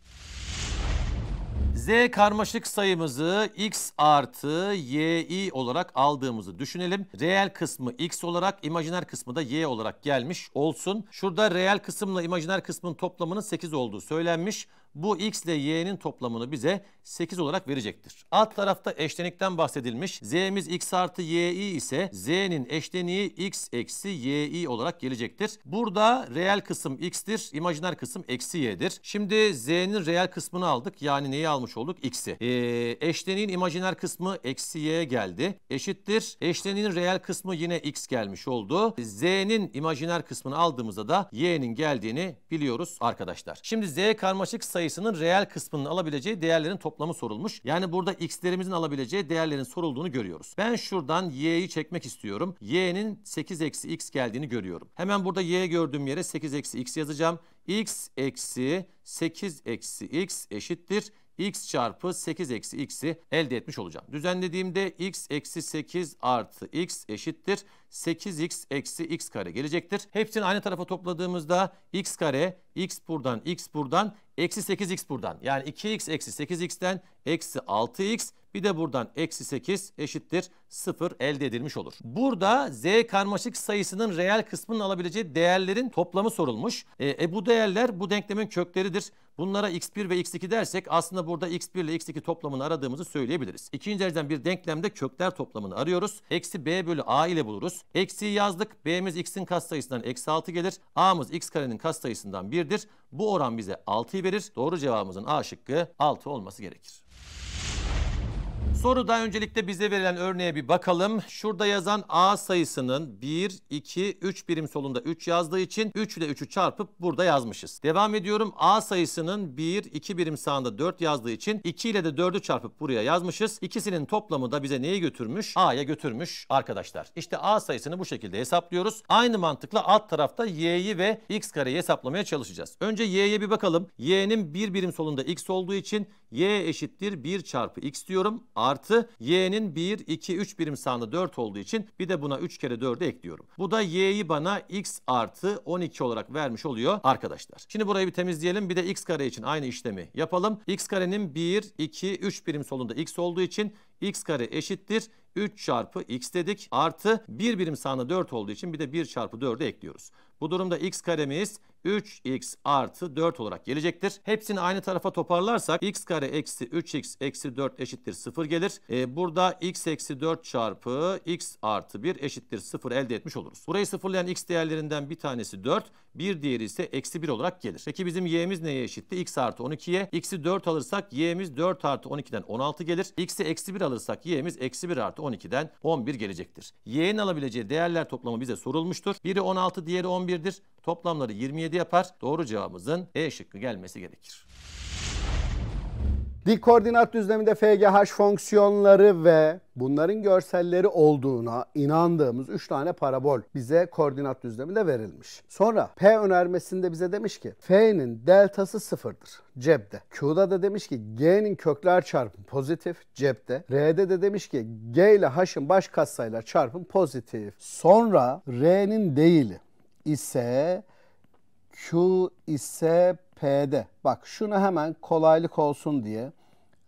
Z karmaşık sayımızı x artı yi olarak aldığımızı düşünelim. Reel kısmı x olarak, imajiner kısmı da y olarak gelmiş olsun. Şurada reel kısımla imajiner kısmın toplamının 8 olduğu söylenmiş. Bu x ile y'nin toplamını bize 8 olarak verecektir. Alt tarafta eşlenikten bahsedilmiş. z'miz x artı yi ise z'nin eşleniği x eksi yi olarak gelecektir. Burada reel kısım x'tir, imajiner kısım eksi y'dir. Şimdi z'nin reel kısmını aldık. Yani neyi almış olduk? x'i. Ee, eşleniğin imajiner kısmı eksi y geldi. Eşittir. Eşleniğin reel kısmı yine x gelmiş oldu. z'nin imajiner kısmını aldığımızda da y'nin geldiğini biliyoruz arkadaşlar. Şimdi z karmaşık sayı sayısının reel kısmının alabileceği değerlerin toplamı sorulmuş. Yani burada x'lerimizin alabileceği değerlerin sorulduğunu görüyoruz. Ben şuradan y'yi çekmek istiyorum. y'nin 8 eksi x geldiğini görüyorum. Hemen burada y gördüğüm yere 8 eksi x yazacağım. x eksi 8 eksi x eşittir x çarpı 8 eksi x'i elde etmiş olacağım. Düzenlediğimde x eksi 8 artı x eşittir. 8x eksi x kare gelecektir. Hepsini aynı tarafa topladığımızda x kare, x buradan, x buradan, eksi 8x buradan. Yani 2x eksi 8x'ten eksi 6x bir de buradan eksi 8 eşittir 0 elde edilmiş olur. Burada z karmaşık sayısının reel kısmının alabileceği değerlerin toplamı sorulmuş. E, e bu değerler bu denklemin kökleridir. Bunlara x1 ve x2 dersek aslında burada x1 ile x2 toplamını aradığımızı söyleyebiliriz. İkinci dereceden bir denklemde kökler toplamını arıyoruz. Eksi b bölü a ile buluruz. Eksiyi yazdık. b'miz x'in katsayısından eksi 6 gelir. a'mız x karenin katsayısından 1'dir. Bu oran bize 6'yı verir. Doğru cevabımızın a şıkkı 6 olması gerekir. Soruda öncelikle bize verilen örneğe bir bakalım. Şurada yazan A sayısının 1, 2, 3 birim solunda 3 yazdığı için 3 ile 3'ü çarpıp burada yazmışız. Devam ediyorum. A sayısının 1, 2 birim sağında 4 yazdığı için 2 ile de 4'ü çarpıp buraya yazmışız. İkisinin toplamı da bize neyi götürmüş? A'ya götürmüş arkadaşlar. İşte A sayısını bu şekilde hesaplıyoruz. Aynı mantıkla alt tarafta Y'yi ve X kareyi hesaplamaya çalışacağız. Önce Y'ye bir bakalım. Y'nin 1 birim solunda X olduğu için y eşittir 1 çarpı x diyorum. Artı y'nin 1, 2, 3 birim sağında 4 olduğu için bir de buna 3 kere 4'ü ekliyorum. Bu da y'yi bana x artı 12 olarak vermiş oluyor arkadaşlar. Şimdi burayı bir temizleyelim. Bir de x kare için aynı işlemi yapalım. x karenin 1, 2, 3 birim solunda x olduğu için x kare eşittir 3 çarpı x dedik artı 1 birim sağına 4 olduğu için bir de 1 çarpı 4'ü ekliyoruz. Bu durumda x karemiz 3x artı 4 olarak gelecektir. Hepsini aynı tarafa toparlarsak x kare eksi 3x eksi 4 eşittir 0 gelir. Ee, burada x eksi 4 çarpı x artı 1 eşittir 0 elde etmiş oluruz. Burayı sıfırlayan x değerlerinden bir tanesi 4, bir diğeri ise eksi 1 olarak gelir. Peki bizim y'miz neye eşitti? x artı 12'ye. x'i 4 alırsak y'miz 4 artı 12'den 16 gelir. x'i eksi 1 alırsak y'miz eksi 1 artı 12'den 11 gelecektir. Y'nin alabileceği değerler toplamı bize sorulmuştur. Biri 16 diğeri 11'dir. Toplamları 27 yapar. Doğru cevabımızın E şıkkı gelmesi gerekir. Dik koordinat düzleminde FGH fonksiyonları ve bunların görselleri olduğuna inandığımız 3 tane parabol bize koordinat düzleminde verilmiş. Sonra P önermesinde bize demiş ki F'nin deltası sıfırdır cepte. Q'da da demiş ki G'nin kökler çarpım pozitif cepte. R'de de demiş ki G ile H'ın baş katsayılar çarpım pozitif. Sonra R'nin değili ise Q ise P'de. Bak şunu hemen kolaylık olsun diye.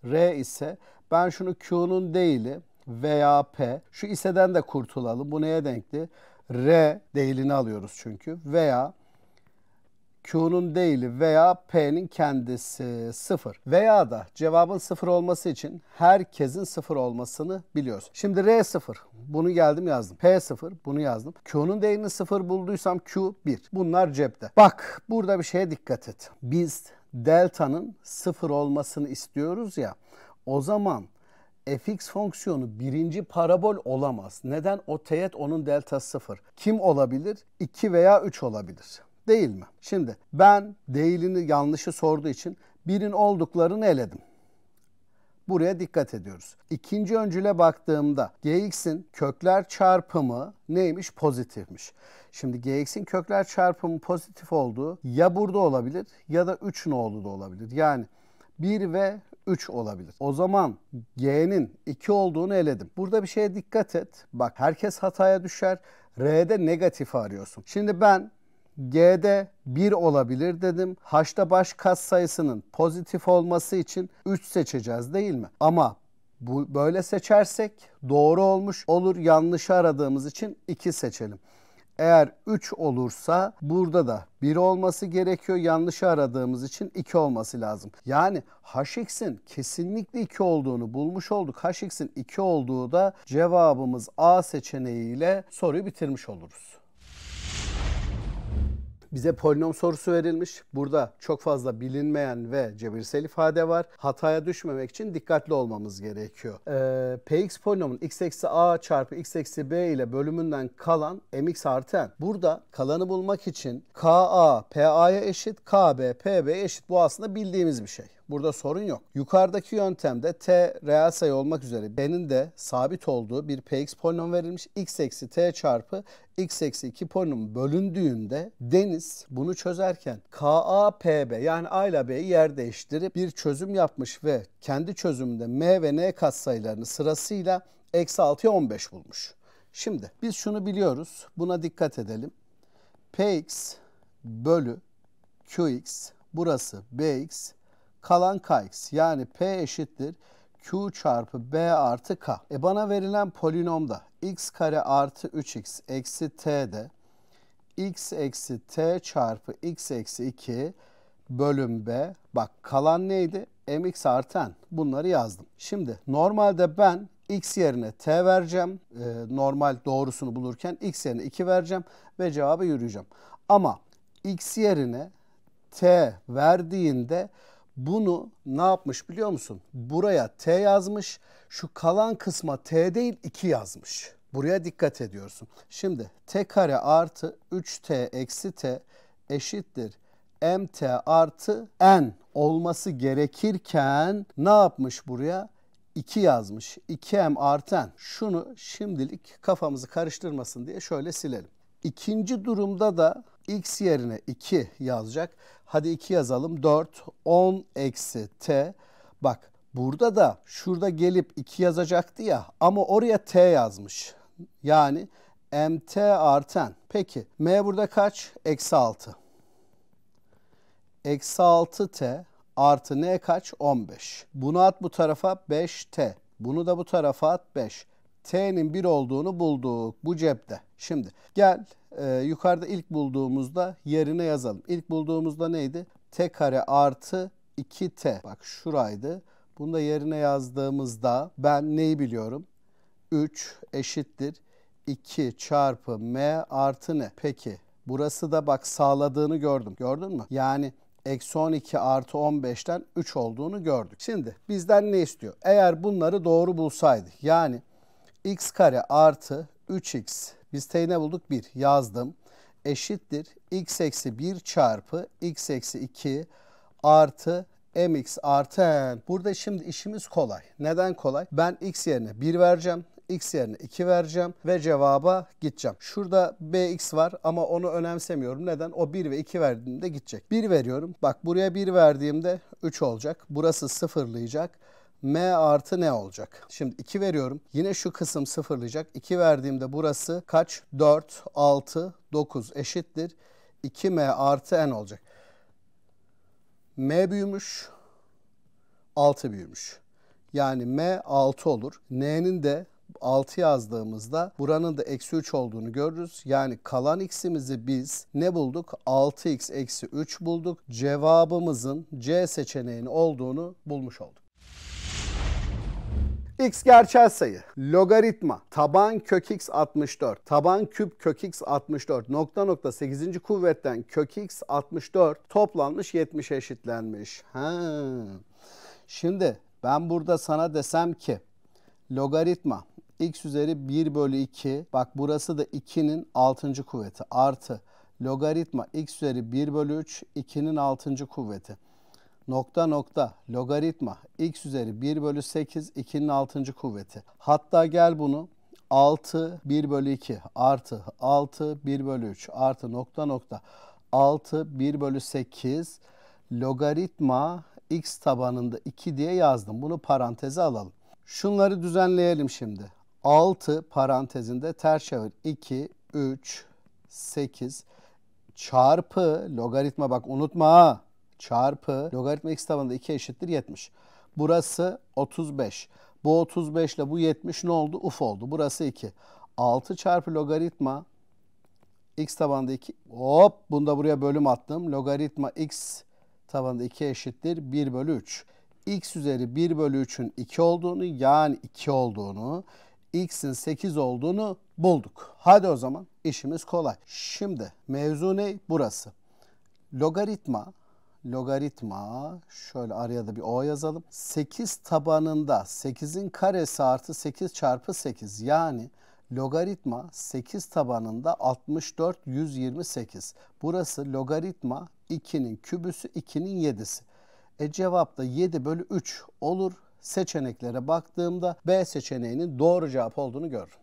R ise ben şunu Q'nun değili veya P. Şu iseden de kurtulalım. Bu neye denkti? R değilini alıyoruz çünkü. Veya Q'nun değil veya P'nin kendisi sıfır. Veya da cevabın sıfır olması için herkesin sıfır olmasını biliyoruz. Şimdi R sıfır. Bunu geldim yazdım. P sıfır. Bunu yazdım. Q'nun değerini sıfır bulduysam Q bir. Bunlar cepte. Bak burada bir şeye dikkat et. Biz delta'nın sıfır olmasını istiyoruz ya. O zaman fx fonksiyonu birinci parabol olamaz. Neden? O teğet onun delta sıfır. Kim olabilir? 2 veya 3 olabilir. Değil mi? Şimdi ben değilini yanlışı sorduğu için birin olduklarını eledim. Buraya dikkat ediyoruz. İkinci öncüle baktığımda gx'in kökler çarpımı neymiş? Pozitifmiş. Şimdi gx'in kökler çarpımı pozitif olduğu ya burada olabilir ya da 3 nolu da olabilir. Yani 1 ve 3 olabilir. O zaman G'nin 2 olduğunu eledim. Burada bir şeye dikkat et. Bak herkes hataya düşer. R'de negatif arıyorsun. Şimdi ben G'de 1 olabilir dedim. H'da baş kas sayısının pozitif olması için 3 seçeceğiz değil mi? Ama bu böyle seçersek doğru olmuş olur. Yanlışı aradığımız için 2 seçelim. Eğer 3 olursa burada da 1 olması gerekiyor. Yanlışı aradığımız için 2 olması lazım. Yani hx'in kesinlikle 2 olduğunu bulmuş olduk. hx'in 2 olduğu da cevabımız A seçeneğiyle soruyu bitirmiş oluruz. Bize polinom sorusu verilmiş. Burada çok fazla bilinmeyen ve cebirsel ifade var. Hataya düşmemek için dikkatli olmamız gerekiyor. Ee, Px polinomun x eksi a çarpı x eksi b ile bölümünden kalan mx artı n. Burada kalanı bulmak için ka pa'ya eşit, kb, pb eşit. Bu aslında bildiğimiz bir şey. Burada sorun yok. Yukarıdaki yöntemde t reel sayı olmak üzere b'nin de sabit olduğu bir px polinom verilmiş. x eksi t çarpı x eksi 2 polinom bölündüğünde Deniz bunu çözerken kapb yani A ile B'yi yer değiştirip bir çözüm yapmış ve kendi çözümünde M ve N katsayılarını sırasıyla eksi 6'ya 15 bulmuş. Şimdi biz şunu biliyoruz. Buna dikkat edelim. Px bölü Qx burası Bx kalan kx yani p eşittir q çarpı b artı k. E bana verilen polinomda x kare artı 3x eksi t de x eksi t çarpı x eksi 2 bölüm b. Bak kalan neydi? mx artı n. Bunları yazdım. Şimdi normalde ben x yerine t vereceğim. Ee, normal doğrusunu bulurken x yerine 2 vereceğim ve cevabı yürüyeceğim. Ama x yerine t verdiğinde bunu ne yapmış biliyor musun? Buraya T yazmış. Şu kalan kısma T değil 2 yazmış. Buraya dikkat ediyorsun. Şimdi T kare artı 3T eksi T eşittir. MT artı N olması gerekirken ne yapmış buraya? 2 yazmış. 2M artı N. Şunu şimdilik kafamızı karıştırmasın diye şöyle silelim. İkinci durumda da x yerine 2 yazacak. Hadi 2 yazalım. 4, 10 eksi t. Bak burada da şurada gelip 2 yazacaktı ya ama oraya t yazmış. Yani mt artan. Peki m burada kaç? Eksi 6. Eksi 6t artı n kaç? 15. Bunu at bu tarafa 5t. Bunu da bu tarafa at 5. T'nin 1 olduğunu bulduk bu cepte. Şimdi gel e, yukarıda ilk bulduğumuzda yerine yazalım. İlk bulduğumuzda neydi? T kare artı 2T. Bak şuraydı. Bunu da yerine yazdığımızda ben neyi biliyorum? 3 eşittir 2 çarpı M artı ne? Peki burası da bak sağladığını gördüm. Gördün mü? Yani eksi 12 artı 15'ten 3 olduğunu gördük. Şimdi bizden ne istiyor? Eğer bunları doğru bulsaydık yani x kare artı 3x biz t'yi ne bulduk? 1 yazdım. Eşittir x eksi 1 çarpı x eksi 2 artı mx artı n. Burada şimdi işimiz kolay. Neden kolay? Ben x yerine 1 vereceğim x yerine 2 vereceğim ve cevaba gideceğim. Şurada bx var ama onu önemsemiyorum. Neden? O 1 ve 2 verdiğimde gidecek. 1 veriyorum. Bak buraya 1 verdiğimde 3 olacak. Burası sıfırlayacak m artı ne olacak? Şimdi 2 veriyorum. Yine şu kısım sıfırlayacak. 2 verdiğimde burası kaç? 4, 6, 9 eşittir. 2m artı n olacak. m büyümüş, 6 büyümüş. Yani m 6 olur. n'nin de 6 yazdığımızda buranın da eksi 3 olduğunu görürüz. Yani kalan x'imizi biz ne bulduk? 6x eksi 3 bulduk. Cevabımızın C seçeneğinin olduğunu bulmuş olduk x gerçel sayı. Logaritma taban kök x 64 taban küp kök x 64 nokta nokta 8. kuvvetten kök x 64 toplanmış 70 eşitlenmiş. Ha. Şimdi ben burada sana desem ki logaritma x üzeri 1 bölü 2 bak burası da 2'nin 6. kuvveti artı logaritma x üzeri 1 bölü 3 2'nin 6. kuvveti nokta nokta logaritma x üzeri 1 bölü 8 2'nin 6. kuvveti. Hatta gel bunu 6 1 bölü 2 artı 6 1 bölü 3 artı nokta nokta 6 1 bölü 8 logaritma x tabanında 2 diye yazdım. Bunu paranteze alalım. Şunları düzenleyelim şimdi. 6 parantezinde ters çevir 2 3 8 çarpı logaritma bak unutma ha çarpı logaritma x tabanında 2 eşittir 70. Burası 35. Bu 35 ile bu 70 ne oldu? Uf oldu. Burası 2. 6 çarpı logaritma x tabanında 2 hop bunda buraya bölüm attım. Logaritma x tabanında 2 eşittir 1 bölü 3. x üzeri 1 bölü 3'ün 2 olduğunu yani 2 olduğunu x'in 8 olduğunu bulduk. Hadi o zaman işimiz kolay. Şimdi mevzu ne? Burası. Logaritma logaritma şöyle araya da bir o yazalım. 8 tabanında 8'in karesi artı 8 çarpı 8 yani logaritma 8 tabanında 64 128. Burası logaritma 2'nin kübüsü 2'nin 7'si. E cevap da 7 bölü 3 olur. Seçeneklere baktığımda B seçeneğinin doğru cevap olduğunu gör.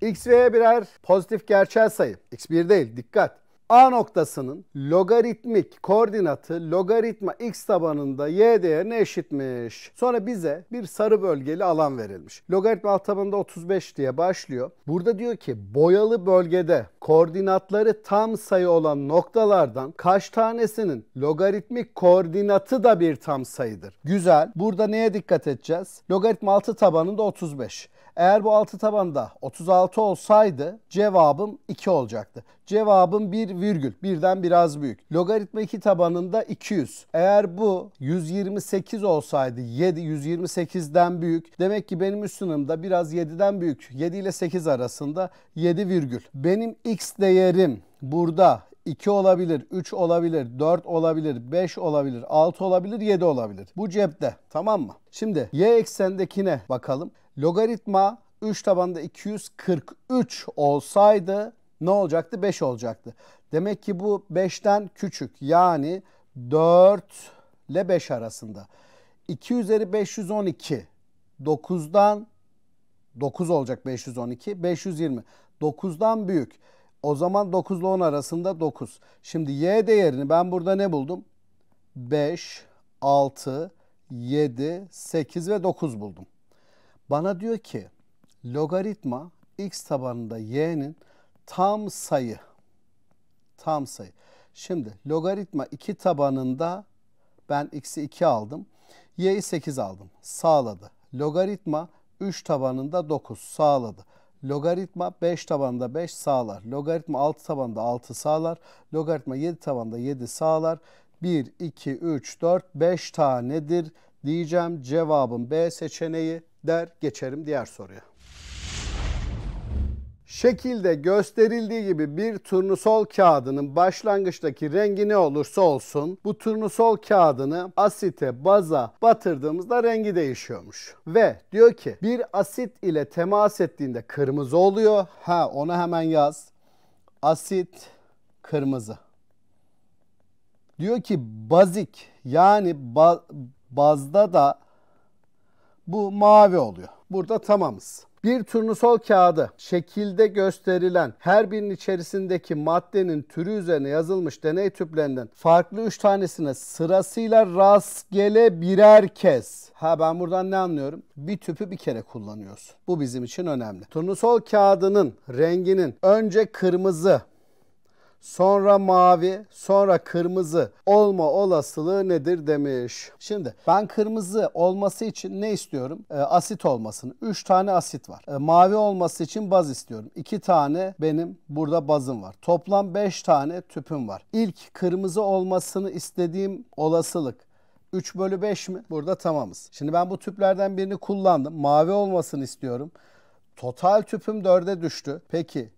X ve Y birer pozitif gerçel sayı. X1 değil dikkat. A noktasının logaritmik koordinatı logaritma x tabanında y değerine eşitmiş. Sonra bize bir sarı bölgeli alan verilmiş. Logaritma alt tabanında 35 diye başlıyor. Burada diyor ki boyalı bölgede koordinatları tam sayı olan noktalardan kaç tanesinin logaritmik koordinatı da bir tam sayıdır. Güzel. Burada neye dikkat edeceğiz? Logaritma altı tabanında 35. Eğer bu altı tabanda 36 olsaydı cevabım 2 olacaktı. Cevabım 1 virgül. Birden biraz büyük. Logaritma 2 tabanında 200. Eğer bu 128 olsaydı 7 128'den büyük. Demek ki benim üst sınırımda biraz 7'den büyük. 7 ile 8 arasında 7 virgül. Benim x değerim burada 2 olabilir, 3 olabilir, 4 olabilir, 5 olabilir, 6 olabilir, 7 olabilir. Bu cepte tamam mı? Şimdi y eksendekine bakalım. Logaritma 3 tabanda 243 olsaydı ne olacaktı? 5 olacaktı. Demek ki bu 5'ten küçük. Yani 4 ile 5 arasında. 2 üzeri 512. 9'dan 9 olacak 512. 520. 9'dan büyük. O zaman 9 ile 10 arasında 9. Şimdi y değerini ben burada ne buldum? 5, 6, 7, 8 ve 9 buldum. Bana diyor ki logaritma x tabanında y'nin tam sayı. Tam sayı. Şimdi logaritma 2 tabanında ben x'i 2 aldım. y'yi 8 aldım. Sağladı. Logaritma 3 tabanında 9 sağladı. Logaritma 5 tabanda 5 sağlar. Logaritma 6 tabanda 6 sağlar. Logaritma 7 tabanda 7 sağlar. 1, 2, 3, 4, 5 tanedir diyeceğim. Cevabım B seçeneği der geçerim diğer soruya. Şekilde gösterildiği gibi bir turnusol kağıdının başlangıçtaki rengi ne olursa olsun bu turnusol kağıdını asite, baza batırdığımızda rengi değişiyormuş. Ve diyor ki bir asit ile temas ettiğinde kırmızı oluyor. Ha ona hemen yaz. Asit kırmızı. Diyor ki bazik yani ba bazda da bu mavi oluyor. Burada tamamız. Bir turnusol kağıdı şekilde gösterilen her birinin içerisindeki maddenin türü üzerine yazılmış deney tüplerinden farklı 3 tanesine sırasıyla rastgele birer kez. Ha ben buradan ne anlıyorum? Bir tüpü bir kere kullanıyorsun. Bu bizim için önemli. Turnusol kağıdının renginin önce kırmızı, sonra mavi, sonra kırmızı olma olasılığı nedir demiş. Şimdi ben kırmızı olması için ne istiyorum? E, asit olmasını. 3 tane asit var. E, mavi olması için baz istiyorum. 2 tane benim burada bazım var. Toplam 5 tane tüpüm var. İlk kırmızı olmasını istediğim olasılık 3 bölü 5 mi? Burada tamamız. Şimdi ben bu tüplerden birini kullandım. Mavi olmasını istiyorum. Total tüpüm 4'e düştü. Peki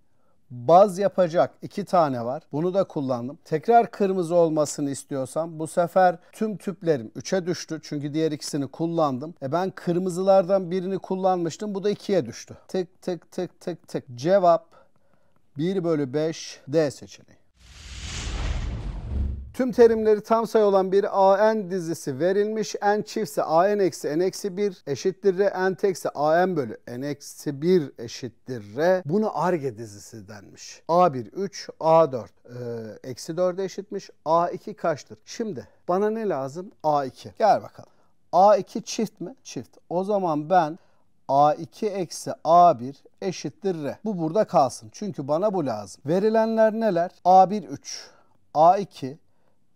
Baz yapacak iki tane var. Bunu da kullandım. Tekrar kırmızı olmasını istiyorsam bu sefer tüm tüplerim 3'e düştü. Çünkü diğer ikisini kullandım. E ben kırmızılardan birini kullanmıştım. Bu da 2'ye düştü. Tık tık tık tık tık. Cevap 1 bölü 5 D seçeneği. Tüm terimleri tam sayı olan bir AN dizisi verilmiş. N çiftse AN eksi N eksi 1 eşittir R. N tekse AN bölü N eksi 1 eşittir R. Bunu ARGE dizisi denmiş. A1 3, A4 eksi 4'e eşitmiş. A2 kaçtır? Şimdi bana ne lazım? A2. Gel bakalım. A2 çift mi? Çift. O zaman ben A2 eksi A1 eşittir R. Bu burada kalsın. Çünkü bana bu lazım. Verilenler neler? A1 3, A2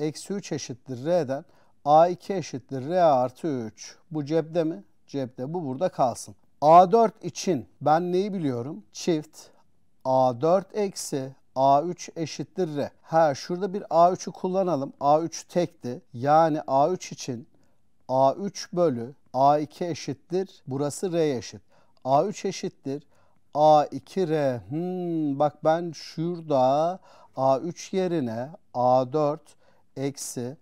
eksi 3 eşittir R'den A2 eşittir R artı 3. Bu cepte mi? Cepte. Bu burada kalsın. A4 için ben neyi biliyorum? Çift A4 eksi A3 eşittir R. Ha şurada bir A3'ü kullanalım. A3 tekti. Yani A3 için A3 bölü A2 eşittir. Burası R eşit. A3 eşittir. A2R. Hmm, bak ben şurada A3 yerine A4 eksi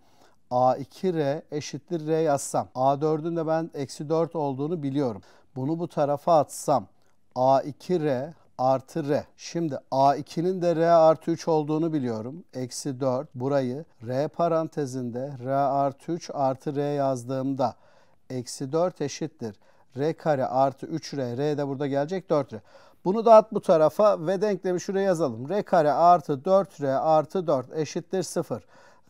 A2R eşittir R yazsam. A4'ün de ben eksi 4 olduğunu biliyorum. Bunu bu tarafa atsam A2R artı R. Şimdi A2'nin de R artı 3 olduğunu biliyorum. Eksi 4 burayı R parantezinde R artı 3 artı R yazdığımda eksi 4 eşittir. R kare artı 3R. R de burada gelecek 4R. Bunu at bu tarafa ve denklemi şuraya yazalım. R kare artı 4R artı 4 eşittir 0.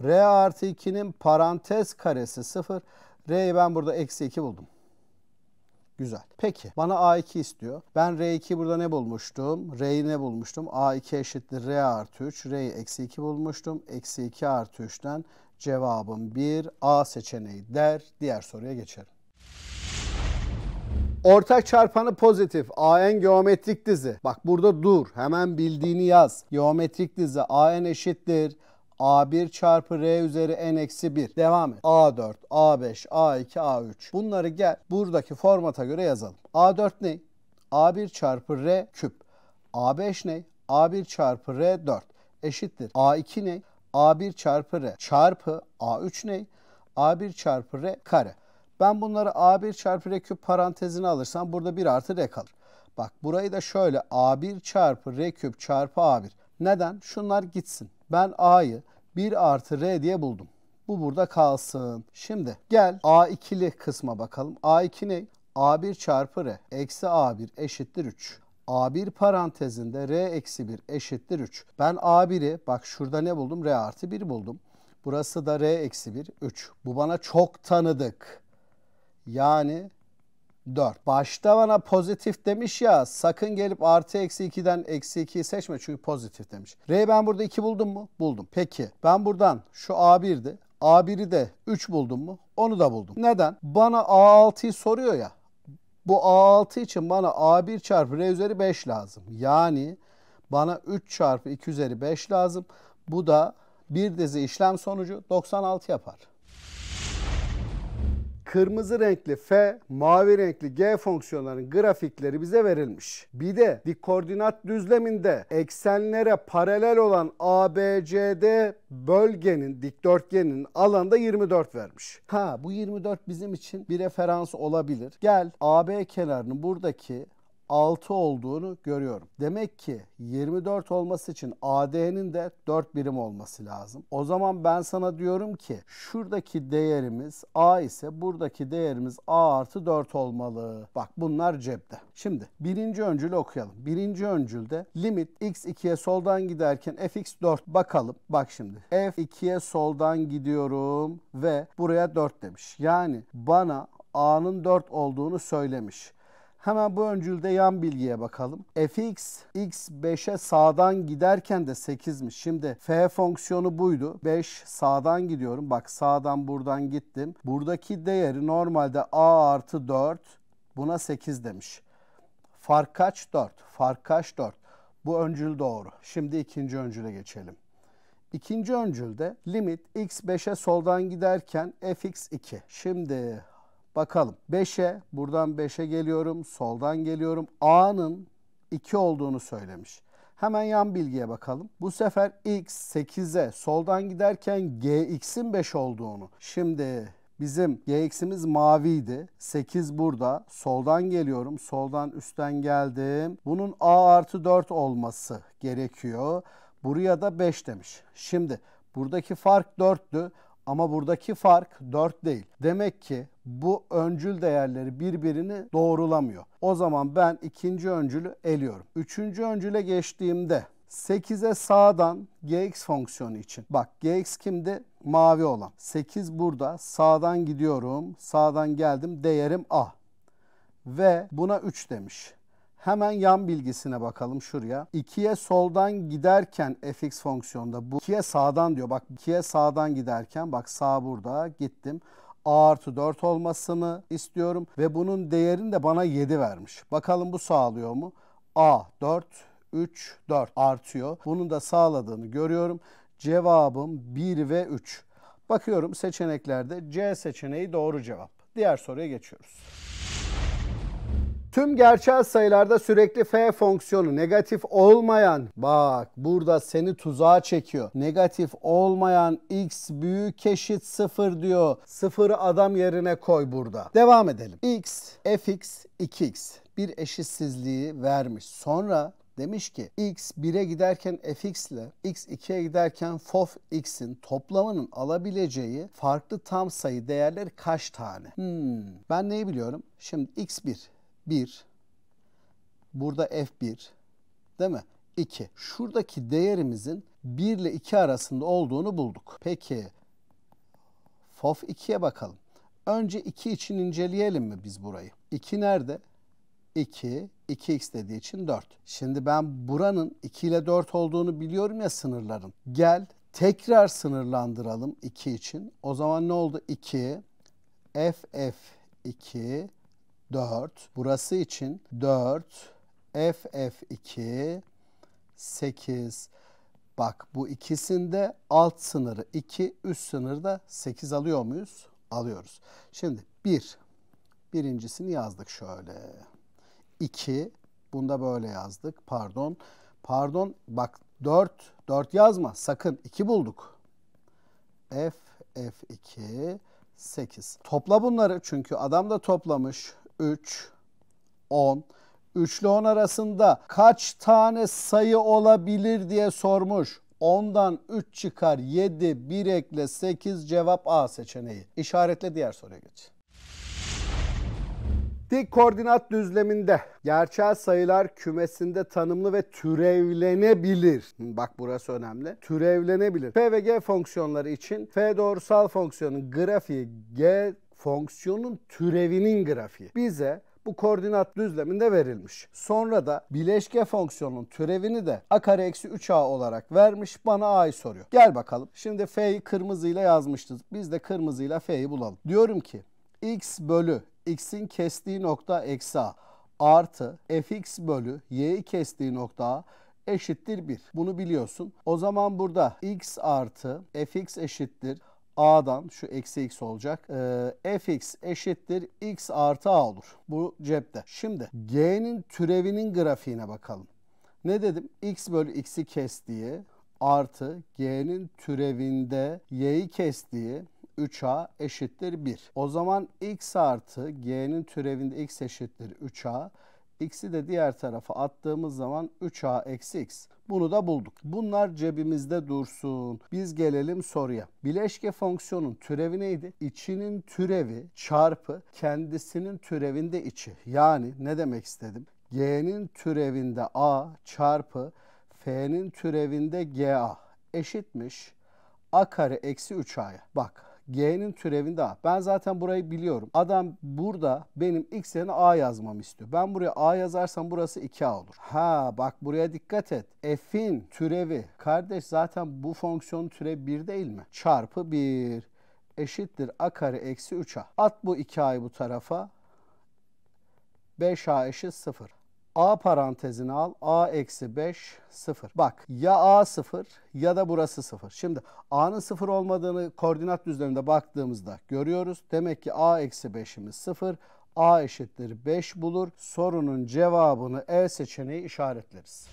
R artı 2'nin parantez karesi 0. R'yi ben burada eksi 2 buldum. Güzel. Peki bana A2 istiyor. Ben R2 burada ne bulmuştum? R'yi ne bulmuştum? A2 eşittir R artı 3. R'yi eksi 2 bulmuştum. Eksi 2 artı 3'ten cevabım 1. A seçeneği der. Diğer soruya geçelim. Ortak çarpanı pozitif. AN geometrik dizi. Bak burada dur. Hemen bildiğini yaz. Geometrik dizi AN eşittir. A1 çarpı R üzeri N eksi 1. Devam et. A4, A5, A2, A3. Bunları gel buradaki formata göre yazalım. A4 ne? A1 çarpı R küp. A5 ne? A1 çarpı R 4 eşittir. A2 ne? A1 çarpı R çarpı A3 ne? A1 çarpı R kare. Ben bunları A1 çarpı R küp parantezine alırsam burada 1 artı R kalır. Bak burayı da şöyle A1 çarpı R küp çarpı A1. Neden? Şunlar gitsin. Ben A'yı 1 artı R diye buldum. Bu burada kalsın. Şimdi gel A2'li kısma bakalım. A2 ne? A1 çarpı R eksi A1 eşittir 3. A1 parantezinde R eksi 1 eşittir 3. Ben A1'i bak şurada ne buldum? R artı 1 buldum. Burası da R eksi 1, 3. Bu bana çok tanıdık. Yani 4. Başta bana pozitif demiş ya sakın gelip artı eksi 2'den eksi 2'yi seçme çünkü pozitif demiş. R'yi ben burada 2 buldum mu? Buldum. Peki ben buradan şu A1'di. A1'i de 3 buldum mu? Onu da buldum. Neden? Bana A6'yı soruyor ya. Bu A6 için bana A1 çarpı R üzeri 5 lazım. Yani bana 3 çarpı 2 üzeri 5 lazım. Bu da bir dizi işlem sonucu 96 yapar kırmızı renkli f, mavi renkli g fonksiyonlarının grafikleri bize verilmiş. Bir de dik koordinat düzleminde eksenlere paralel olan ABCD bölgenin, dikdörtgenin alanda 24 vermiş. Ha bu 24 bizim için bir referans olabilir. Gel AB kenarını buradaki 6 olduğunu görüyorum. Demek ki 24 olması için AD'nin de 4 birim olması lazım. O zaman ben sana diyorum ki şuradaki değerimiz A ise buradaki değerimiz A artı 4 olmalı. Bak bunlar cepte. Şimdi birinci öncülü okuyalım. Birinci öncülde limit x 2'ye soldan giderken fx 4 bakalım. Bak şimdi f 2'ye soldan gidiyorum ve buraya 4 demiş. Yani bana A'nın 4 olduğunu söylemiş. Hemen bu öncülde yan bilgiye bakalım. fx x5'e sağdan giderken de 8'miş. Şimdi f fonksiyonu buydu. 5 sağdan gidiyorum. Bak sağdan buradan gittim. Buradaki değeri normalde a artı 4 buna 8 demiş. Fark kaç? 4. Fark kaç? 4. Bu öncül doğru. Şimdi ikinci öncüle geçelim. İkinci öncülde limit x5'e soldan giderken fx 2. Şimdi Bakalım 5'e buradan 5'e geliyorum. Soldan geliyorum. A'nın 2 olduğunu söylemiş. Hemen yan bilgiye bakalım. Bu sefer x 8'e soldan giderken gx'in 5 olduğunu. Şimdi bizim gx'imiz maviydi. 8 burada. Soldan geliyorum. Soldan üstten geldim. Bunun a artı 4 olması gerekiyor. Buraya da 5 demiş. Şimdi buradaki fark 4'tü. Ama buradaki fark 4 değil. Demek ki bu öncül değerleri birbirini doğrulamıyor. O zaman ben ikinci öncülü eliyorum. Üçüncü öncüle geçtiğimde 8'e sağdan gx fonksiyonu için. Bak gx kimdi? Mavi olan. 8 burada. Sağdan gidiyorum. Sağdan geldim. Değerim a. Ve buna 3 demiş. Hemen yan bilgisine bakalım şuraya. 2'ye soldan giderken fx fonksiyonda bu 2'ye sağdan diyor. Bak 2'ye sağdan giderken bak sağ burada gittim. A artı 4 olmasını istiyorum ve bunun değerini de bana 7 vermiş. Bakalım bu sağlıyor mu? A 4, 3, 4 artıyor. Bunun da sağladığını görüyorum. Cevabım 1 ve 3. Bakıyorum seçeneklerde C seçeneği doğru cevap. Diğer soruya geçiyoruz. Tüm gerçel sayılarda sürekli f fonksiyonu negatif olmayan bak burada seni tuzağa çekiyor. Negatif olmayan x büyük eşit 0 diyor. 0'ı adam yerine koy burada. Devam edelim. x fx 2x bir eşitsizliği vermiş. Sonra demiş ki x 1'e giderken fx ile x 2'ye giderken fof x'in toplamının alabileceği farklı tam sayı değerleri kaç tane? Hmm, ben neyi biliyorum? Şimdi x1 1. Burada F1. Değil mi? 2. Şuradaki değerimizin 1 ile 2 arasında olduğunu bulduk. Peki FOF 2'ye bakalım. Önce 2 için inceleyelim mi biz burayı? 2 nerede? 2, 2x dediği için 4. Şimdi ben buranın 2 ile 4 olduğunu biliyorum ya sınırların. Gel tekrar sınırlandıralım 2 için. O zaman ne oldu? 2, f f 2, 4. Burası için 4 FF2 8 Bak bu ikisinde alt sınırı 2, üst sınırda 8 alıyor muyuz? Alıyoruz. Şimdi 1. Bir, birincisini yazdık şöyle. 2. Bunda böyle yazdık. Pardon. Pardon. Bak 4. 4 yazma. Sakın. 2 bulduk. F, F2, 8. Topla bunları çünkü adam da toplamış. 3, 10. 3 ile 10 arasında kaç tane sayı olabilir diye sormuş. 10'dan 3 çıkar 7, 1 ekle 8 cevap A seçeneği. İşaretle diğer soruya geç. Dik koordinat düzleminde gerçel sayılar kümesinde tanımlı ve türevlenebilir. Bak burası önemli. Türevlenebilir. P ve G fonksiyonları için F doğrusal fonksiyonun grafiği G fonksiyonun türevinin grafiği bize bu koordinat düzleminde verilmiş. Sonra da bileşke fonksiyonun türevini de a kare eksi 3a olarak vermiş bana a'yı soruyor. Gel bakalım şimdi f'yi kırmızıyla yazmıştık. Biz de kırmızıyla f'yi bulalım. Diyorum ki x bölü x'in kestiği nokta eksi a artı fx bölü y'yi kestiği nokta a eşittir 1. Bunu biliyorsun. O zaman burada x artı fx eşittir a'dan şu eksi x olacak. E, fx eşittir x artı a olur. Bu cepte. Şimdi g'nin türevinin grafiğine bakalım. Ne dedim? x bölü x'i kes diye artı g'nin türevinde y'yi kes diye 3a eşittir 1. O zaman x artı g'nin türevinde x eşittir 3a. X'i de diğer tarafa attığımız zaman 3a eksi x. Bunu da bulduk. Bunlar cebimizde dursun. Biz gelelim soruya. Bileşke fonksiyonun türevi neydi? İçinin türevi çarpı kendisinin türevinde içi. Yani ne demek istedim? G'nin türevinde A çarpı F'nin türevinde GA eşitmiş A kare eksi 3A'ya. Bak G'nin türevinde A. Ben zaten burayı biliyorum. Adam burada benim X yerine A yazmamı istiyor. Ben buraya A yazarsam burası 2A olur. Ha bak buraya dikkat et. F'in türevi. Kardeş zaten bu fonksiyonun türevi 1 değil mi? Çarpı 1 eşittir a kare eksi 3a. At bu 2a'yı bu tarafa. 5a eşit 0. A parantezini al. A eksi 5 sıfır. Bak ya A sıfır ya da burası sıfır. Şimdi A'nın sıfır olmadığını koordinat düzleminde baktığımızda görüyoruz. Demek ki A eksi 5'imiz sıfır, A eşittir 5 bulur. Sorunun cevabını E seçeneği işaretleriz.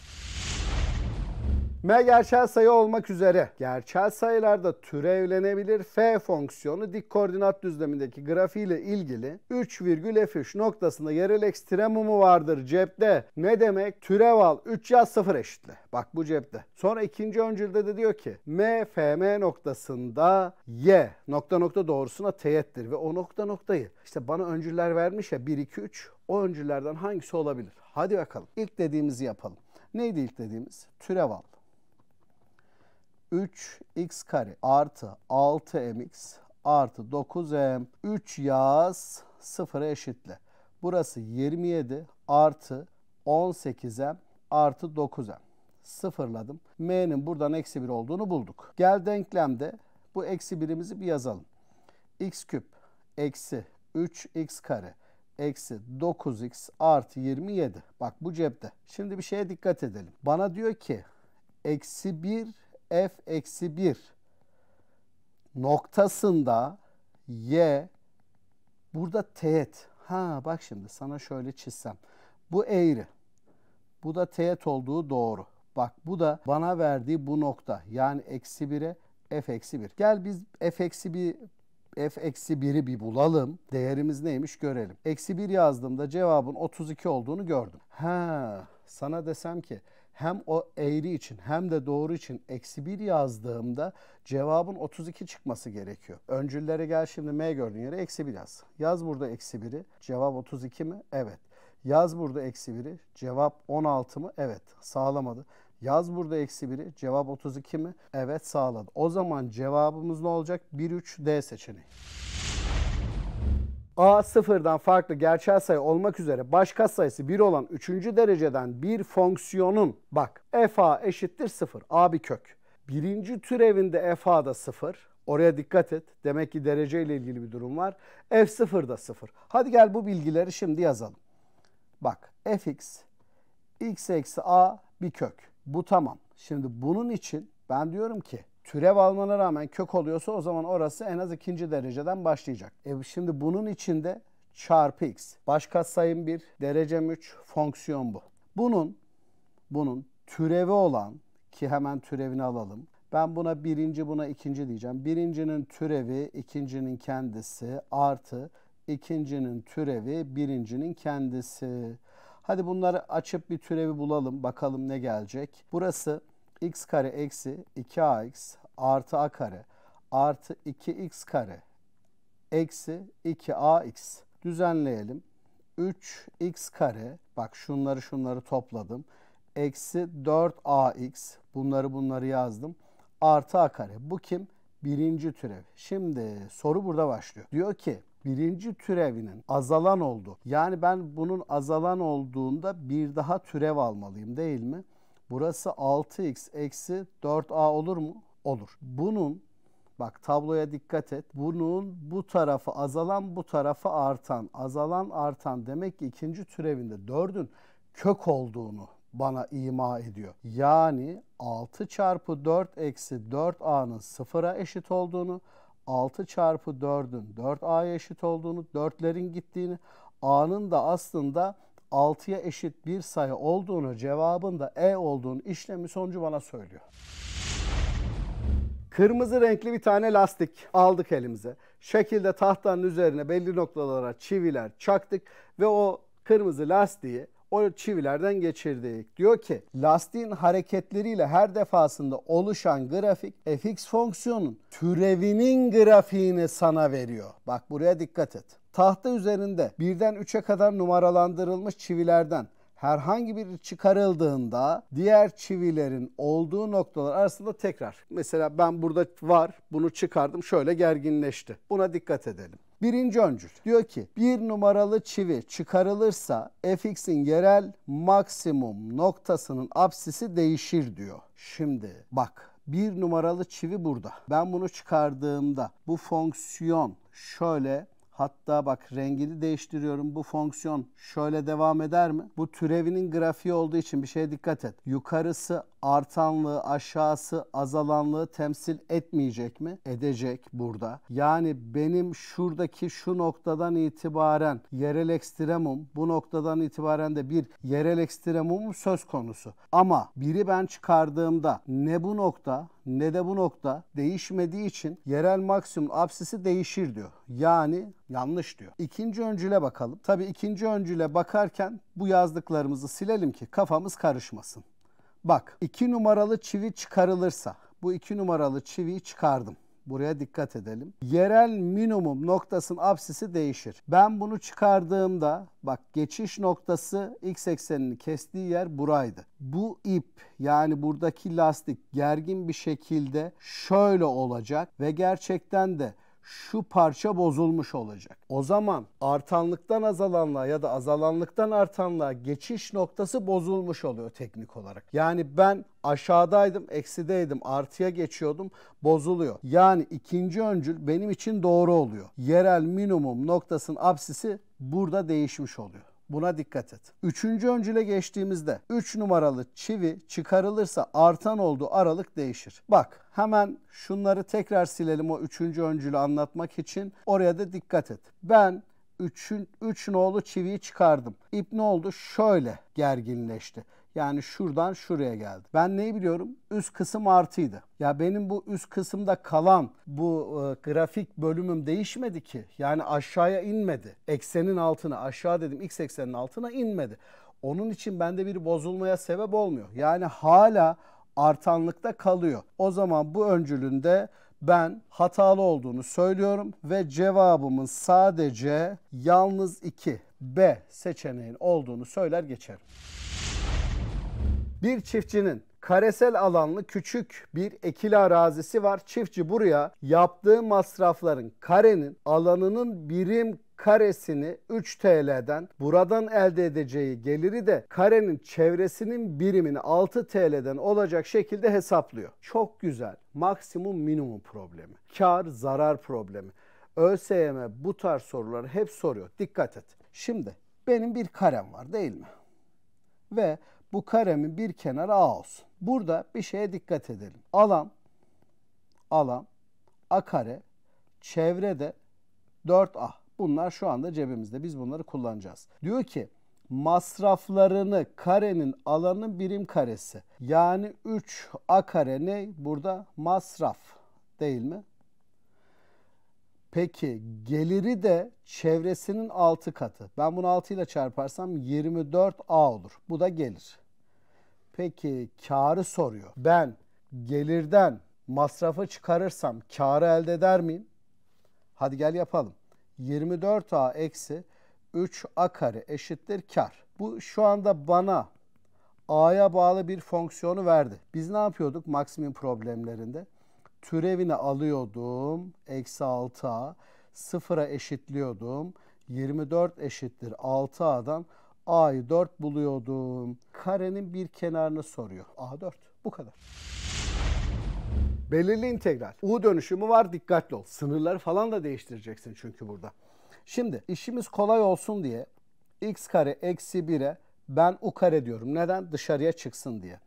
M gerçel sayı olmak üzere gerçel sayılarda türevlenebilir F fonksiyonu dik koordinat düzlemindeki grafiğiyle ilgili 3 3,F3 noktasında yerel ekstremumu vardır cepte. Ne demek? Türev al 3 yaz 0 eşitle. Bak bu cepte. Sonra ikinci öncülde de diyor ki M FM noktasında Y nokta nokta doğrusuna teğettir ve o nokta noktayı işte bana öncüler vermiş ya 1 2 3 o öncülerden hangisi olabilir? Hadi bakalım. ilk dediğimizi yapalım. Neydi ilk dediğimiz? Türev al. 3x kare artı 6mx artı 9m 3 yaz 0'a eşitle. Burası 27 artı 18m artı 9m. Sıfırladım. M'nin buradan eksi 1 olduğunu bulduk. Gel denklemde bu eksi 1'imizi bir yazalım. x küp eksi 3x kare eksi 9x artı 27. Bak bu cepte. Şimdi bir şeye dikkat edelim. Bana diyor ki eksi 1 f eksi 1 noktasında y burada teğet. Ha bak şimdi sana şöyle çizsem. Bu eğri. Bu da teğet olduğu doğru. Bak bu da bana verdiği bu nokta. Yani eksi 1'e f eksi 1. Gel biz f eksi 1 f eksi 1'i bir bulalım. Değerimiz neymiş görelim. Eksi 1 yazdığımda cevabın 32 olduğunu gördüm. Ha sana desem ki hem o eğri için hem de doğru için eksi 1 yazdığımda cevabın 32 çıkması gerekiyor. Öncüllere gel şimdi M gördüğün yere eksi 1 yaz. Yaz burada eksi 1'i. Cevap 32 mi? Evet. Yaz burada eksi 1'i. Cevap 16 mı? Evet. Sağlamadı. Yaz burada eksi 1'i. Cevap 32 mi? Evet sağladı. O zaman cevabımız ne olacak? 1, 3, D seçeneği. A sıfırdan farklı gerçel sayı olmak üzere başka sayısı 1 olan 3. dereceden bir fonksiyonun bak f a eşittir 0 a bir kök. Birinci türevinde f a da 0 oraya dikkat et demek ki derece ile ilgili bir durum var f 0 da 0. Hadi gel bu bilgileri şimdi yazalım. Bak f x, x eksi a bir kök bu tamam. Şimdi bunun için ben diyorum ki türev almana rağmen kök oluyorsa o zaman orası en az ikinci dereceden başlayacak. E şimdi bunun içinde çarpı x. başka katsayım 1, derecem 3, fonksiyon bu. Bunun, bunun türevi olan ki hemen türevini alalım. Ben buna birinci, buna ikinci diyeceğim. Birincinin türevi, ikincinin kendisi artı ikincinin türevi, birincinin kendisi. Hadi bunları açıp bir türevi bulalım. Bakalım ne gelecek. Burası x kare eksi 2ax artı a kare artı 2x kare eksi 2ax düzenleyelim. 3x kare bak şunları şunları topladım. Eksi 4ax bunları bunları yazdım. Artı a kare. Bu kim? Birinci türev. Şimdi soru burada başlıyor. Diyor ki birinci türevinin azalan oldu. Yani ben bunun azalan olduğunda bir daha türev almalıyım değil mi? Burası 6x eksi 4a olur mu? Olur. Bunun Bak tabloya dikkat et. Bunun bu tarafı azalan bu tarafı artan. Azalan artan demek ki ikinci türevinde dördün kök olduğunu bana ima ediyor. Yani 6 çarpı 4 eksi 4a'nın sıfıra eşit olduğunu, 6 çarpı 4'ün 4a'ya eşit olduğunu, 4'lerin gittiğini, a'nın da aslında 6'ya eşit bir sayı olduğunu cevabın da E olduğunu işlemi sonucu bana söylüyor. Kırmızı renkli bir tane lastik aldık elimize. Şekilde tahtanın üzerine belli noktalara çiviler çaktık ve o kırmızı lastiği o çivilerden geçirdik. Diyor ki lastiğin hareketleriyle her defasında oluşan grafik fx fonksiyonun türevinin grafiğini sana veriyor. Bak buraya dikkat et. Tahta üzerinde birden üçe kadar numaralandırılmış çivilerden herhangi bir çıkarıldığında diğer çivilerin olduğu noktalar arasında tekrar. Mesela ben burada var bunu çıkardım şöyle gerginleşti. Buna dikkat edelim. Birinci öncül diyor ki bir numaralı çivi çıkarılırsa fx'in yerel maksimum noktasının apsisi değişir diyor. Şimdi bak bir numaralı çivi burada. Ben bunu çıkardığımda bu fonksiyon şöyle Hatta bak rengini değiştiriyorum. Bu fonksiyon şöyle devam eder mi? Bu türevinin grafiği olduğu için bir şeye dikkat et. Yukarısı artanlığı, aşağısı, azalanlığı temsil etmeyecek mi? Edecek burada. Yani benim şuradaki şu noktadan itibaren yerel ekstremum, bu noktadan itibaren de bir yerel ekstremum söz konusu. Ama biri ben çıkardığımda ne bu nokta ne de bu nokta değişmediği için yerel maksimum absisi değişir diyor. Yani yanlış diyor. İkinci öncüle bakalım. Tabii ikinci öncüle bakarken bu yazdıklarımızı silelim ki kafamız karışmasın. Bak iki numaralı çivi çıkarılırsa bu iki numaralı çiviyi çıkardım. Buraya dikkat edelim. Yerel minimum noktasının absisi değişir. Ben bunu çıkardığımda bak geçiş noktası x eksenini kestiği yer buraydı. Bu ip yani buradaki lastik gergin bir şekilde şöyle olacak ve gerçekten de şu parça bozulmuş olacak. O zaman artanlıktan azalanla ya da azalanlıktan artanla geçiş noktası bozulmuş oluyor teknik olarak. Yani ben aşağıdaydım, eksideydim, artıya geçiyordum, bozuluyor. Yani ikinci öncül benim için doğru oluyor. Yerel minimum noktasının absisi burada değişmiş oluyor. Buna dikkat et. Üçüncü öncüle geçtiğimizde 3 numaralı çivi çıkarılırsa artan olduğu aralık değişir. Bak hemen şunları tekrar silelim o üçüncü öncülü anlatmak için. Oraya da dikkat et. Ben 3 üç, üç nolu çiviyi çıkardım. İp ne oldu? Şöyle gerginleşti. Yani şuradan şuraya geldi. Ben neyi biliyorum? Üst kısım artıydı. Ya benim bu üst kısımda kalan bu e, grafik bölümüm değişmedi ki. Yani aşağıya inmedi. Eksenin altına aşağı dedim x eksenin altına inmedi. Onun için bende bir bozulmaya sebep olmuyor. Yani hala artanlıkta kalıyor. O zaman bu öncülünde ben hatalı olduğunu söylüyorum ve cevabımın sadece yalnız 2 B seçeneğin olduğunu söyler geçerim. Bir çiftçinin karesel alanlı küçük bir ekili arazisi var. Çiftçi buraya yaptığı masrafların karenin alanının birim karesini 3 TL'den buradan elde edeceği geliri de karenin çevresinin birimini 6 TL'den olacak şekilde hesaplıyor. Çok güzel. Maksimum minimum problemi. Kar zarar problemi. ÖSYM bu tarz soruları hep soruyor. Dikkat et. Şimdi benim bir karem var değil mi? Ve bu karemin bir kenarı A olsun. Burada bir şeye dikkat edelim. Alan, alan, A kare, çevrede 4A. Bunlar şu anda cebimizde. Biz bunları kullanacağız. Diyor ki masraflarını karenin alanı birim karesi. Yani 3A kare ne? Burada masraf değil mi? Peki geliri de çevresinin 6 katı. Ben bunu 6 ile çarparsam 24A olur. Bu da gelir. Peki karı soruyor. Ben gelirden masrafı çıkarırsam karı elde eder miyim? Hadi gel yapalım. 24A eksi 3A kare eşittir kar. Bu şu anda bana A'ya bağlı bir fonksiyonu verdi. Biz ne yapıyorduk maksimum problemlerinde? Türevini alıyordum. Eksi 6 0'a eşitliyordum. 24 eşittir 6A'dan A'yı 4 buluyordum. Karenin bir kenarını soruyor. A4. Bu kadar. Belirli integral. U dönüşümü var dikkatli ol. Sınırları falan da değiştireceksin çünkü burada. Şimdi işimiz kolay olsun diye x kare eksi 1'e ben u kare diyorum. Neden? Dışarıya çıksın diye.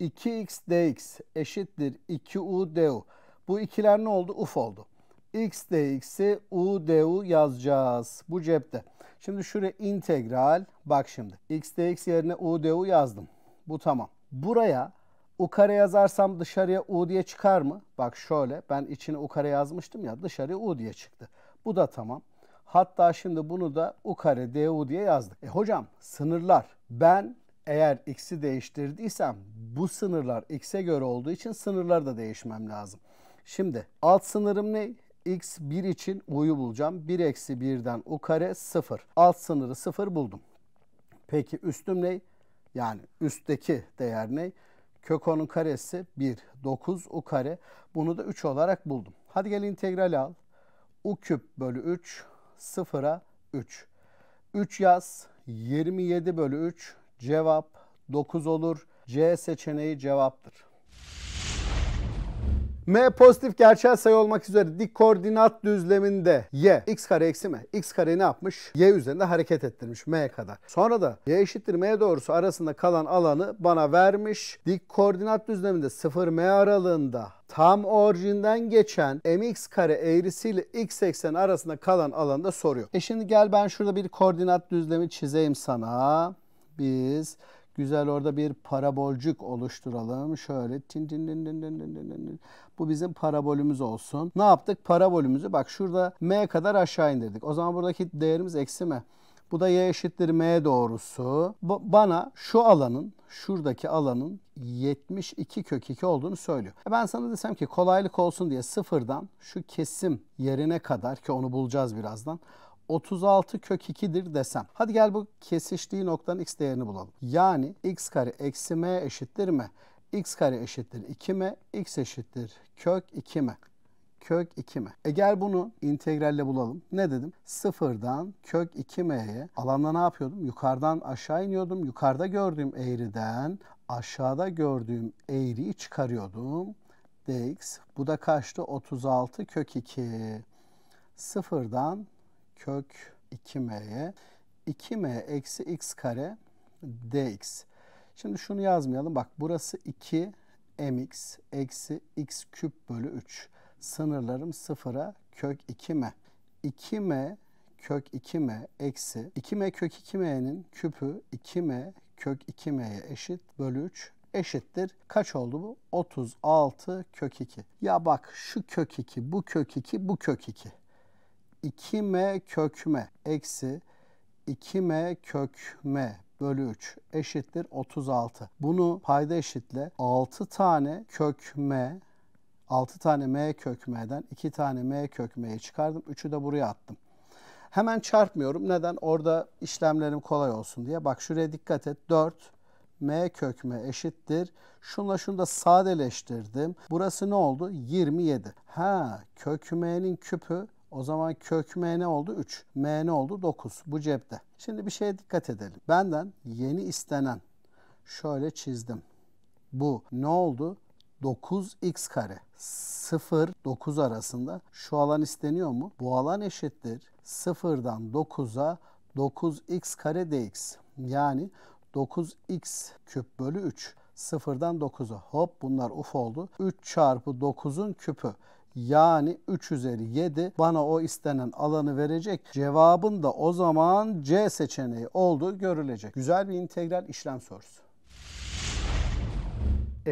2x dx eşittir 2u du. Bu ikiler ne oldu? Uf oldu. x dx'i u du yazacağız. Bu cepte. Şimdi şuraya integral. Bak şimdi. x dx yerine u du yazdım. Bu tamam. Buraya u kare yazarsam dışarıya u diye çıkar mı? Bak şöyle. Ben içine u kare yazmıştım ya. Dışarıya u diye çıktı. Bu da tamam. Hatta şimdi bunu da u kare du diye yazdık. E hocam sınırlar. Ben eğer x'i değiştirdiysem bu sınırlar x'e göre olduğu için sınırlar da değişmem lazım. Şimdi alt sınırım ne? x 1 için u'yu bulacağım. 1 eksi 1'den u kare 0. Alt sınırı 0 buldum. Peki üstüm ne? Yani üstteki değer ne? Kök 10'un karesi 1. 9 u kare. Bunu da 3 olarak buldum. Hadi gel integral al. u küp bölü 3 0'a 3. 3 yaz. 27 bölü 3 Cevap 9 olur. C seçeneği cevaptır. M pozitif gerçel sayı olmak üzere dik koordinat düzleminde y x kare eksi m. x kare ne yapmış? y üzerinde hareket ettirmiş m'ye kadar. Sonra da y eşittir m doğrusu arasında kalan alanı bana vermiş. Dik koordinat düzleminde 0 m aralığında tam orijinden geçen mx kare eğrisiyle x eksen arasında kalan alanda soruyor. E şimdi gel ben şurada bir koordinat düzlemi çizeyim sana biz güzel orada bir parabolcuk oluşturalım. Şöyle tin tin tin tin tin tin tin. Bu bizim parabolümüz olsun. Ne yaptık? Parabolümüzü bak şurada m kadar aşağı indirdik. O zaman buradaki değerimiz eksi mi? Bu da y eşittir m doğrusu. bana şu alanın, şuradaki alanın 72 kök 2 olduğunu söylüyor. E ben sana desem ki kolaylık olsun diye sıfırdan şu kesim yerine kadar ki onu bulacağız birazdan. 36 kök 2'dir desem. Hadi gel bu kesiştiği noktanın x değerini bulalım. Yani x kare eksi m eşittir mi? x kare eşittir 2m, x eşittir kök 2m. Kök 2m. E bunu integralle bulalım. Ne dedim? Sıfırdan kök 2m'ye alanda ne yapıyordum? Yukarıdan aşağı iniyordum. Yukarıda gördüğüm eğriden aşağıda gördüğüm eğriyi çıkarıyordum. dx. Bu da kaçtı? 36 kök 2. Sıfırdan kök 2m'ye 2m eksi x kare dx. Şimdi şunu yazmayalım. Bak burası 2 mx eksi x küp bölü 3. Sınırlarım sıfıra kök 2m. 2m kök 2m eksi 2m kök 2m'nin küpü 2m kök 2m'ye eşit bölü 3 eşittir. Kaç oldu bu? 36 kök 2. Ya bak şu kök 2, bu kök 2, bu kök 2. 2m kök m eksi 2m kök m bölü 3 eşittir 36. Bunu payda eşitle 6 tane kök m 6 tane m kök m'den 2 tane m kök m'yi çıkardım. 3'ü de buraya attım. Hemen çarpmıyorum. Neden? Orada işlemlerim kolay olsun diye. Bak şuraya dikkat et. 4 m kök m eşittir. Şunla şunu da sadeleştirdim. Burası ne oldu? 27. Ha kök m'nin küpü o zaman kök m ne oldu? 3. m ne oldu? 9. Bu cepte. Şimdi bir şeye dikkat edelim. Benden yeni istenen şöyle çizdim. Bu ne oldu? 9x kare 0 9 arasında şu alan isteniyor mu? Bu alan eşittir 0'dan 9'a 9x kare dx. Yani 9x küp bölü 3. 0'dan 9'a hop bunlar uf oldu. 3 çarpı 9'un küpü yani 3 üzeri 7 bana o istenen alanı verecek. Cevabın da o zaman C seçeneği olduğu görülecek. Güzel bir integral işlem sorusu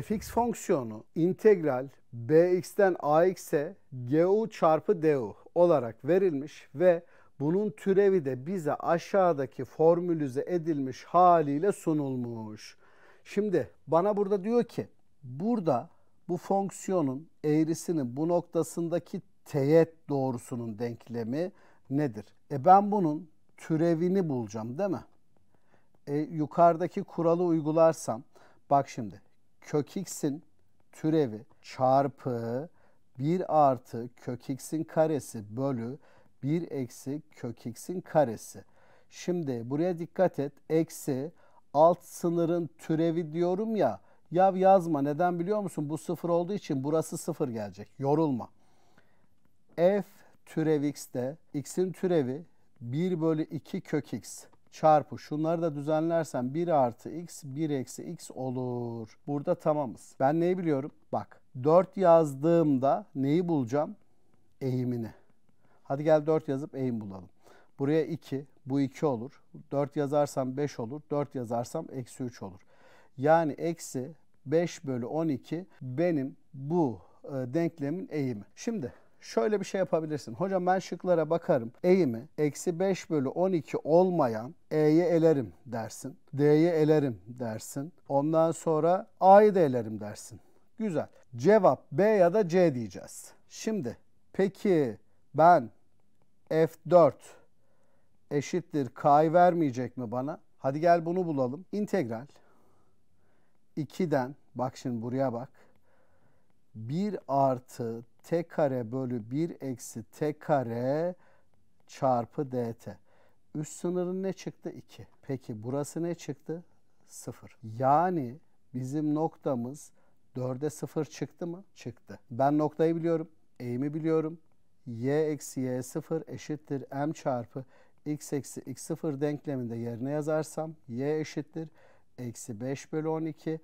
fx fonksiyonu integral bx'ten ax'e gu çarpı du olarak verilmiş ve bunun türevi de bize aşağıdaki formülüze edilmiş haliyle sunulmuş. Şimdi bana burada diyor ki burada bu fonksiyonun eğrisinin bu noktasındaki teğet doğrusunun denklemi nedir? E ben bunun türevini bulacağım değil mi? E, yukarıdaki kuralı uygularsam bak şimdi kök x'in türevi çarpı 1 artı kök x'in karesi bölü 1 eksi kök x'in karesi. Şimdi buraya dikkat et. Eksi alt sınırın türevi diyorum ya ya yazma. Neden biliyor musun? Bu sıfır olduğu için burası sıfır gelecek. Yorulma. F türev x'te x'in türevi 1 bölü 2 kök x çarpı şunları da düzenlersen 1 artı x 1 eksi x olur. Burada tamamız. Ben neyi biliyorum? Bak 4 yazdığımda neyi bulacağım? Eğimini. Hadi gel 4 yazıp eğim bulalım. Buraya 2 bu 2 olur. 4 yazarsam 5 olur. 4 yazarsam eksi 3 olur. Yani eksi 5 bölü 12 benim bu e, denklemin eğimi. Şimdi şöyle bir şey yapabilirsin. Hocam ben şıklara bakarım. Eğimi eksi 5 bölü 12 olmayan E'yi elerim dersin. D'yi elerim dersin. Ondan sonra A'yı da elerim dersin. Güzel. Cevap B ya da C diyeceğiz. Şimdi peki ben F4 eşittir K'yı vermeyecek mi bana? Hadi gel bunu bulalım. İntegral 2'den bak şimdi buraya bak. 1 artı t kare bölü 1 eksi t kare çarpı dt. Üst sınırın ne çıktı? 2. Peki burası ne çıktı? 0. Yani bizim noktamız 4'e 0 çıktı mı? Çıktı. Ben noktayı biliyorum. Eğimi biliyorum. y eksi y 0 eşittir m çarpı x eksi x 0 denkleminde yerine yazarsam y eşittir eksi 5 bölü 12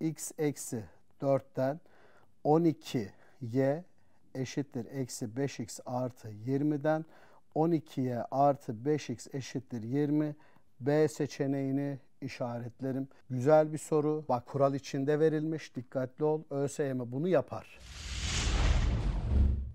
x eksi 4'ten 12y eşittir eksi 5x artı 20'den 12y artı 5x eşittir 20 B seçeneğini işaretlerim. Güzel bir soru. Bak kural içinde verilmiş. Dikkatli ol. ÖSYM bunu yapar.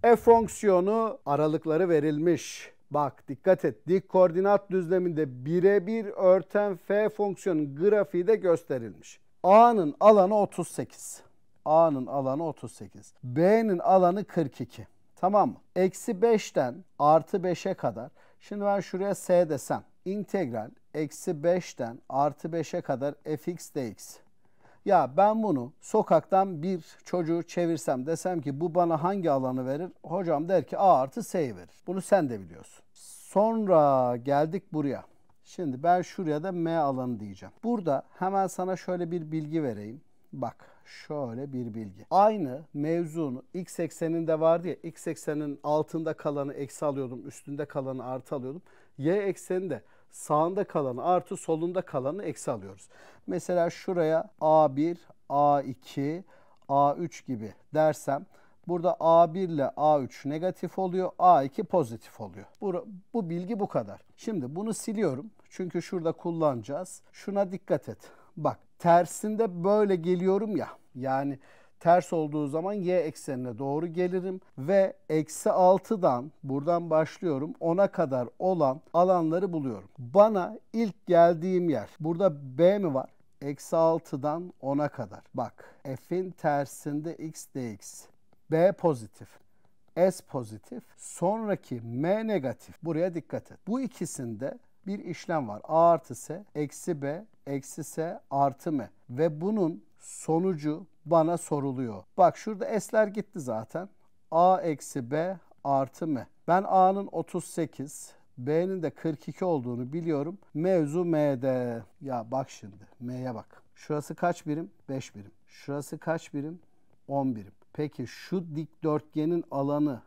F fonksiyonu aralıkları verilmiş. Bak dikkat et dik koordinat düzleminde birebir örten f fonksiyonun grafiği de gösterilmiş. A'nın alanı 38. A'nın alanı 38. B'nin alanı 42. Tamam mı? Eksi 5'ten artı 5'e kadar. Şimdi ben şuraya S desem. İntegral eksi 5'ten artı 5'e kadar fx dx. Ya ben bunu sokaktan bir çocuğu çevirsem desem ki bu bana hangi alanı verir? Hocam der ki A artı S'yi verir. Bunu sen de biliyorsun. Sonra geldik buraya. Şimdi ben şuraya da M alanı diyeceğim. Burada hemen sana şöyle bir bilgi vereyim. Bak şöyle bir bilgi. Aynı mevzunu x ekseninde vardı ya x eksenin altında kalanı eksi alıyordum üstünde kalanı artı alıyordum. Y ekseninde de sağında kalanı artı solunda kalanı eksi alıyoruz. Mesela şuraya A1, A2, A3 gibi dersem burada A1 ile A3 negatif oluyor, A2 pozitif oluyor. Bu, bu bilgi bu kadar. Şimdi bunu siliyorum çünkü şurada kullanacağız. Şuna dikkat et. Bak tersinde böyle geliyorum ya yani ters olduğu zaman y eksenine doğru gelirim ve eksi 6'dan buradan başlıyorum 10'a kadar olan alanları buluyorum. Bana ilk geldiğim yer burada b mi var? Eksi 6'dan 10'a kadar. Bak f'in tersinde x dx. b pozitif. S pozitif, sonraki M negatif. Buraya dikkat et. Bu ikisinde bir işlem var. A artı S, eksi B, eksi S artı M. Ve bunun sonucu bana soruluyor. Bak şurada s'ler gitti zaten. a eksi b artı m. Ben a'nın 38, b'nin de 42 olduğunu biliyorum. Mevzu m'de. Ya bak şimdi m'ye bak. Şurası kaç birim? 5 birim. Şurası kaç birim? 10 birim. Peki şu dikdörtgenin alanı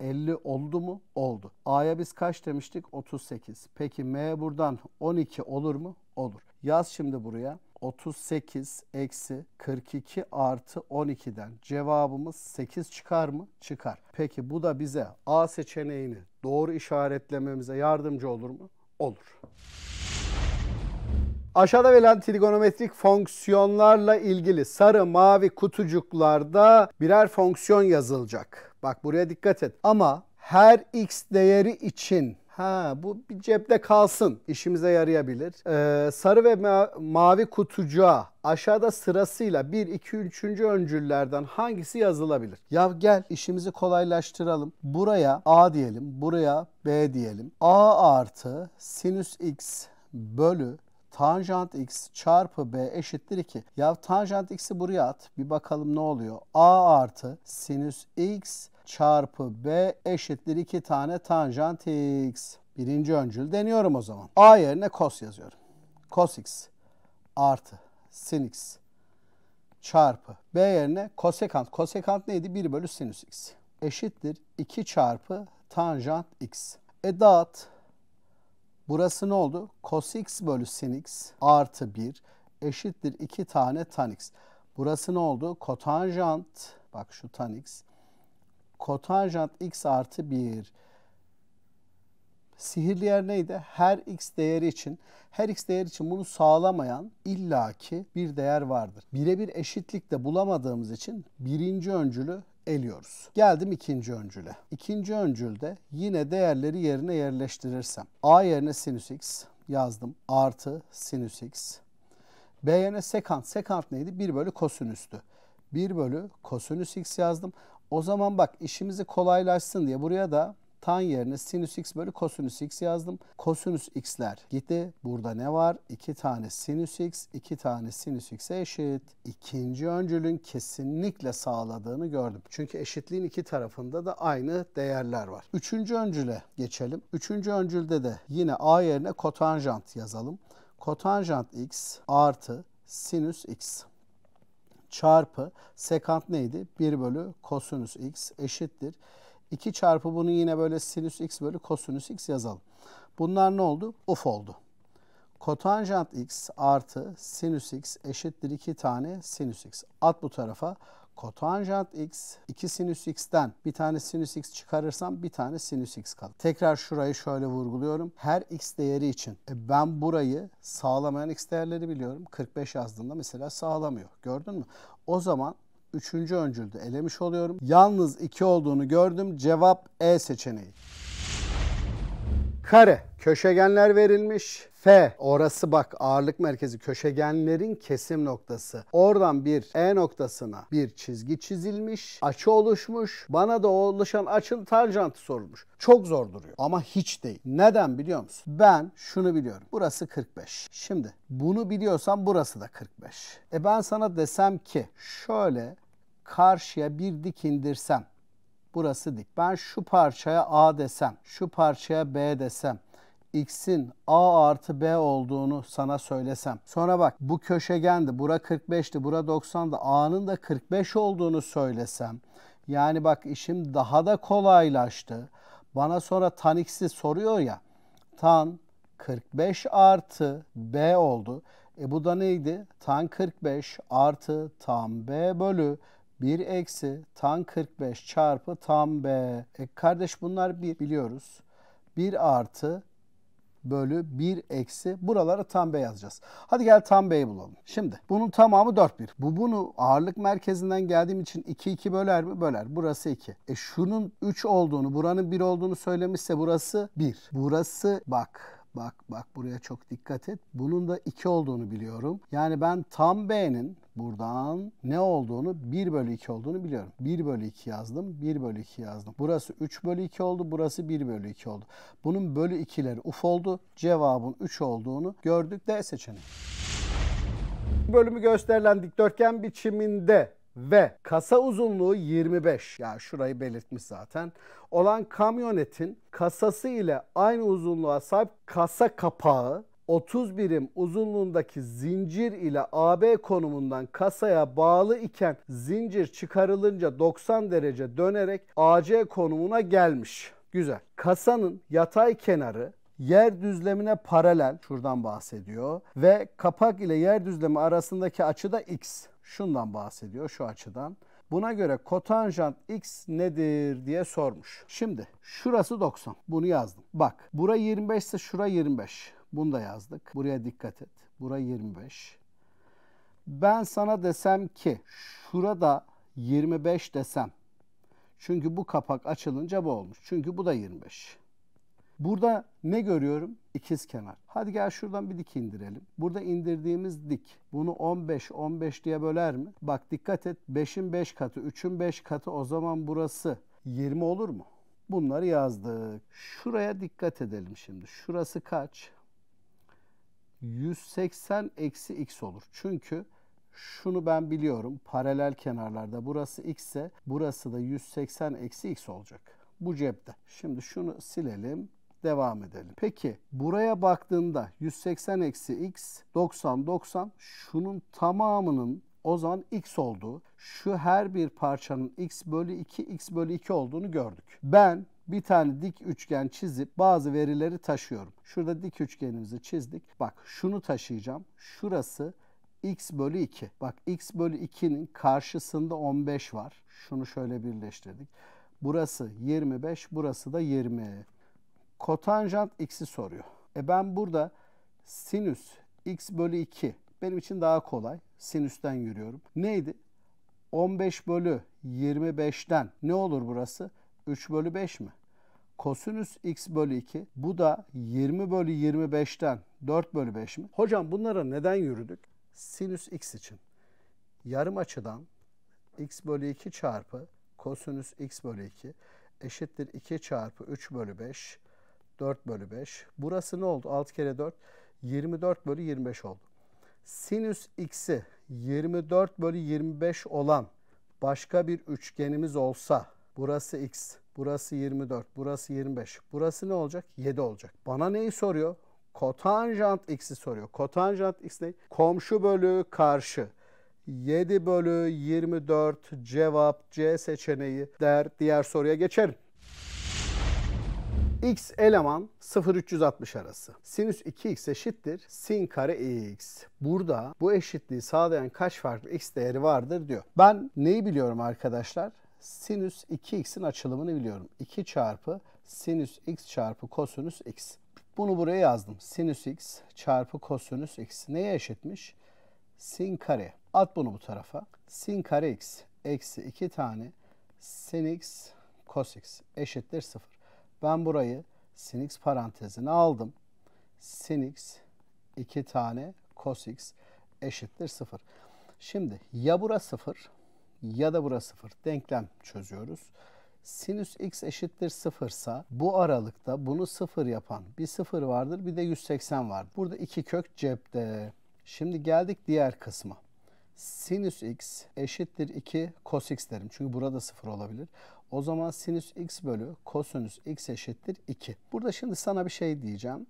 50 oldu mu? Oldu. A'ya biz kaç demiştik? 38. Peki M buradan 12 olur mu? Olur. Yaz şimdi buraya. 38 eksi 42 artı 12'den cevabımız 8 çıkar mı? Çıkar. Peki bu da bize A seçeneğini doğru işaretlememize yardımcı olur mu? Olur. Aşağıda verilen trigonometrik fonksiyonlarla ilgili sarı mavi kutucuklarda birer fonksiyon yazılacak. Bak buraya dikkat et. Ama her x değeri için Ha bu bir cepte kalsın. İşimize yarayabilir. Ee, sarı ve ma mavi kutucuğa aşağıda sırasıyla 1, 2, 3. öncüllerden hangisi yazılabilir? Ya gel işimizi kolaylaştıralım. Buraya A diyelim, buraya B diyelim. A artı sinüs x bölü tanjant x çarpı b eşittir 2. Ya tanjant x'i buraya at. Bir bakalım ne oluyor. A artı sinüs x çarpı B eşittir 2 tane tanjant x. Birinci öncül deniyorum o zaman. A yerine cos yazıyorum. Cos x artı sin x çarpı B yerine kosekant. Kosekant neydi? 1 bölü sinüs x. Eşittir 2 çarpı tanjant x. E dağıt. Burası ne oldu? Cos x bölü sin x artı 1 eşittir 2 tane tan x. Burası ne oldu? Kotanjant. Bak şu tan x kotanjant x artı 1. Sihirli yer neydi? Her x değeri için, her x değeri için bunu sağlamayan illaki bir değer vardır. Birebir eşitlik de bulamadığımız için birinci öncülü eliyoruz. Geldim ikinci öncüle. İkinci öncülde yine değerleri yerine yerleştirirsem. A yerine sinüs x yazdım. Artı sinüs x. B yerine sekant. Sekant neydi? 1 bölü kosinüstü. 1 bölü kosinüs x yazdım. O zaman bak işimizi kolaylaşsın diye buraya da tan yerine sinüs x bölü kosinüs x yazdım. Kosinüs x'ler gitti. Burada ne var? 2 tane sinüs x, 2 tane sinüs x'e eşit. İkinci öncülün kesinlikle sağladığını gördüm. Çünkü eşitliğin iki tarafında da aynı değerler var. Üçüncü öncüle geçelim. Üçüncü öncülde de yine a yerine kotanjant yazalım. Kotanjant x artı sinüs x çarpı sekant neydi? 1 bölü kosinüs x eşittir. 2 çarpı bunu yine böyle sinüs x bölü kosinüs x yazalım. Bunlar ne oldu? Uf oldu. Kotanjant x artı sinüs x eşittir 2 tane sinüs x. At bu tarafa kotanjant x 2 sinüs x'ten bir tane sinüs x çıkarırsam bir tane sinüs x kalır. Tekrar şurayı şöyle vurguluyorum. Her x değeri için e ben burayı sağlamayan x değerleri biliyorum. 45 yazdığında mesela sağlamıyor. Gördün mü? O zaman üçüncü öncülde elemiş oluyorum. Yalnız 2 olduğunu gördüm. Cevap E seçeneği. Kare, köşegenler verilmiş. F, orası bak ağırlık merkezi köşegenlerin kesim noktası. Oradan bir E noktasına bir çizgi çizilmiş, açı oluşmuş. Bana da oluşan açının tanjantı sorulmuş. Çok zor duruyor ama hiç değil. Neden biliyor musun? Ben şunu biliyorum. Burası 45. Şimdi bunu biliyorsan burası da 45. E ben sana desem ki şöyle karşıya bir dik indirsem burası dik. Ben şu parçaya A desem, şu parçaya B desem, x'in a artı b olduğunu sana söylesem. Sonra bak bu köşegendi, bura 45'ti, bura 90'dı. a'nın da 45 olduğunu söylesem. Yani bak işim daha da kolaylaştı. Bana sonra tan x'i soruyor ya. Tan 45 artı b oldu. E bu da neydi? Tan 45 artı tan b bölü 1 eksi tan 45 çarpı tan B. E kardeş bunlar bir biliyoruz. 1 artı bölü 1 eksi buralara tam B yazacağız. Hadi gel tam B'yi bulalım. Şimdi bunun tamamı 4 1. Bu bunu ağırlık merkezinden geldiğim için 2 2 böler mi? Böler. Burası 2. E şunun 3 olduğunu buranın 1 olduğunu söylemişse burası 1. Burası bak bak bak buraya çok dikkat et. Bunun da iki olduğunu biliyorum. Yani ben tam B'nin buradan ne olduğunu 1 bölü 2 olduğunu biliyorum. 1 bölü 2 yazdım. 1 bölü 2 yazdım. Burası 3 bölü 2 oldu. Burası 1 bölü 2 oldu. Bunun bölü 2'leri uf oldu. Cevabın 3 olduğunu gördük D seçeneği. Bölümü gösterilen dikdörtgen biçiminde ve kasa uzunluğu 25 yani şurayı belirtmiş zaten olan kamyonetin kasası ile aynı uzunluğa sahip kasa kapağı 30 birim uzunluğundaki zincir ile AB konumundan kasaya bağlı iken zincir çıkarılınca 90 derece dönerek AC konumuna gelmiş. Güzel. Kasanın yatay kenarı yer düzlemine paralel şuradan bahsediyor ve kapak ile yer düzlemi arasındaki açı da x şundan bahsediyor şu açıdan. Buna göre kotanjant x nedir diye sormuş. Şimdi şurası 90. Bunu yazdım. Bak bura 25 ise şura 25. Bunu da yazdık. Buraya dikkat et. Bura 25. Ben sana desem ki şurada 25 desem. Çünkü bu kapak açılınca bu olmuş. Çünkü bu da 25. Burada ne görüyorum? ikiz kenar. Hadi gel şuradan bir dik indirelim. Burada indirdiğimiz dik. Bunu 15 15 diye böler mi? Bak dikkat et. 5'in 5 katı, 3'ün 5 katı o zaman burası 20 olur mu? Bunları yazdık. Şuraya dikkat edelim şimdi. Şurası kaç? 180 eksi x olur. Çünkü şunu ben biliyorum. Paralel kenarlarda burası x ise burası da 180 eksi x olacak. Bu cepte. Şimdi şunu silelim devam edelim. Peki buraya baktığında 180 eksi x 90 90 şunun tamamının o zaman x olduğu şu her bir parçanın x bölü 2 x bölü 2 olduğunu gördük. Ben bir tane dik üçgen çizip bazı verileri taşıyorum. Şurada dik üçgenimizi çizdik. Bak şunu taşıyacağım. Şurası x bölü 2. Bak x bölü 2'nin karşısında 15 var. Şunu şöyle birleştirdik. Burası 25, burası da 20 kotanjant x'i soruyor. E ben burada sinüs x bölü 2 benim için daha kolay. Sinüsten yürüyorum. Neydi? 15 bölü 25'ten ne olur burası? 3 bölü 5 mi? Kosinüs x bölü 2 bu da 20 bölü 25'ten 4 bölü 5 mi? Hocam bunlara neden yürüdük? Sinüs x için. Yarım açıdan x bölü 2 çarpı kosinüs x bölü 2 eşittir 2 çarpı 3 bölü 5 4 bölü 5. Burası ne oldu? 6 kere 4. 24 bölü 25 oldu. Sinüs x'i 24 bölü 25 olan başka bir üçgenimiz olsa burası x, burası 24, burası 25. Burası ne olacak? 7 olacak. Bana neyi soruyor? Kotanjant x'i soruyor. Kotanjant x ne? Komşu bölü karşı. 7 bölü 24 cevap C seçeneği der. Diğer soruya geçelim x eleman 0-360 arası. Sinüs 2x eşittir sin kare x. Burada bu eşitliği sağlayan kaç farklı x değeri vardır diyor. Ben neyi biliyorum arkadaşlar? Sinüs 2x'in açılımını biliyorum. 2 çarpı sinüs x çarpı kosinüs x. Bunu buraya yazdım. Sinüs x çarpı kosinüs x. Neye eşitmiş? Sin kare. At bunu bu tarafa. Sin kare x eksi 2 tane sin x cos x eşittir 0. Ben burayı sin x parantezine aldım. Sin x 2 tane cos x eşittir 0. Şimdi ya bura 0 ya da bura 0. Denklem çözüyoruz. Sinüs x eşittir 0 ise bu aralıkta bunu 0 yapan bir 0 vardır bir de 180 var. Burada iki kök cepte. Şimdi geldik diğer kısma. Sinüs x eşittir 2 cos x derim. Çünkü burada 0 olabilir. O zaman sinüs x bölü kosinüs x eşittir 2. Burada şimdi sana bir şey diyeceğim.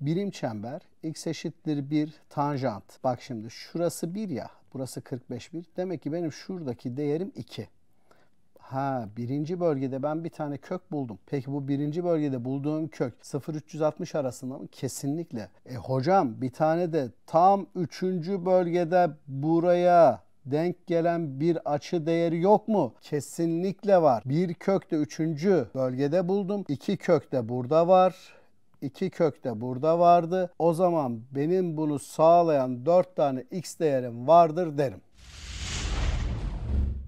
Birim çember x eşittir 1 tanjant. Bak şimdi şurası 1 ya burası 45 1. Demek ki benim şuradaki değerim 2. Ha birinci bölgede ben bir tane kök buldum. Peki bu birinci bölgede bulduğum kök 0-360 arasında mı? Kesinlikle. E hocam bir tane de tam üçüncü bölgede buraya denk gelen bir açı değeri yok mu? Kesinlikle var. Bir kök de üçüncü bölgede buldum. İki kök de burada var. İki kök de burada vardı. O zaman benim bunu sağlayan dört tane x değerim vardır derim.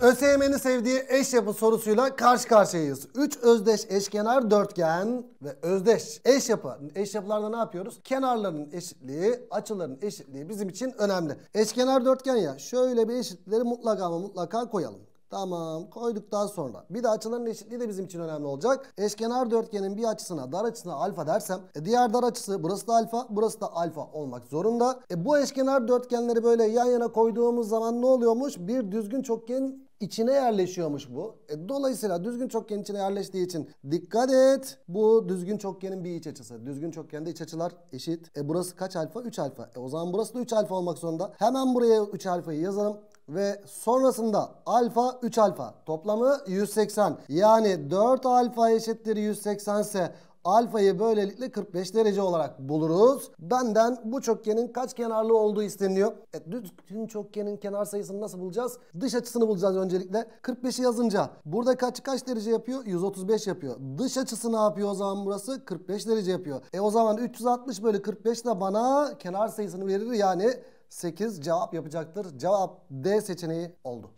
ÖSYM'nin sevdiği eş yapı sorusuyla karşı karşıyayız. 3 özdeş eşkenar dörtgen ve özdeş eş yapı. Eş yapılarda ne yapıyoruz? Kenarların eşitliği, açıların eşitliği bizim için önemli. Eşkenar dörtgen ya şöyle bir eşitleri mutlaka ama mutlaka koyalım. Tamam koyduktan sonra bir de açıların eşitliği de bizim için önemli olacak. Eşkenar dörtgenin bir açısına dar açısına alfa dersem e, diğer dar açısı burası da alfa burası da alfa olmak zorunda. E, bu eşkenar dörtgenleri böyle yan yana koyduğumuz zaman ne oluyormuş? Bir düzgün çokgen içine yerleşiyormuş bu. E, dolayısıyla düzgün çokgen içine yerleştiği için dikkat et. Bu düzgün çokgenin bir iç açısı. Düzgün çokgende iç açılar eşit. E, burası kaç alfa? 3 alfa. E, o zaman burası da 3 alfa olmak zorunda. Hemen buraya 3 alfayı yazalım ve sonrasında alfa 3 alfa toplamı 180. Yani 4 alfa eşittir 180 ise Alfayı böylelikle 45 derece olarak buluruz. Benden bu çokgenin kaç kenarlı olduğu isteniyor. E, bütün çokgenin kenar sayısını nasıl bulacağız? Dış açısını bulacağız öncelikle. 45'i yazınca burada kaç kaç derece yapıyor? 135 yapıyor. Dış açısı ne yapıyor o zaman burası? 45 derece yapıyor. E o zaman 360 bölü 45 de bana kenar sayısını verir yani 8 cevap yapacaktır. Cevap D seçeneği oldu.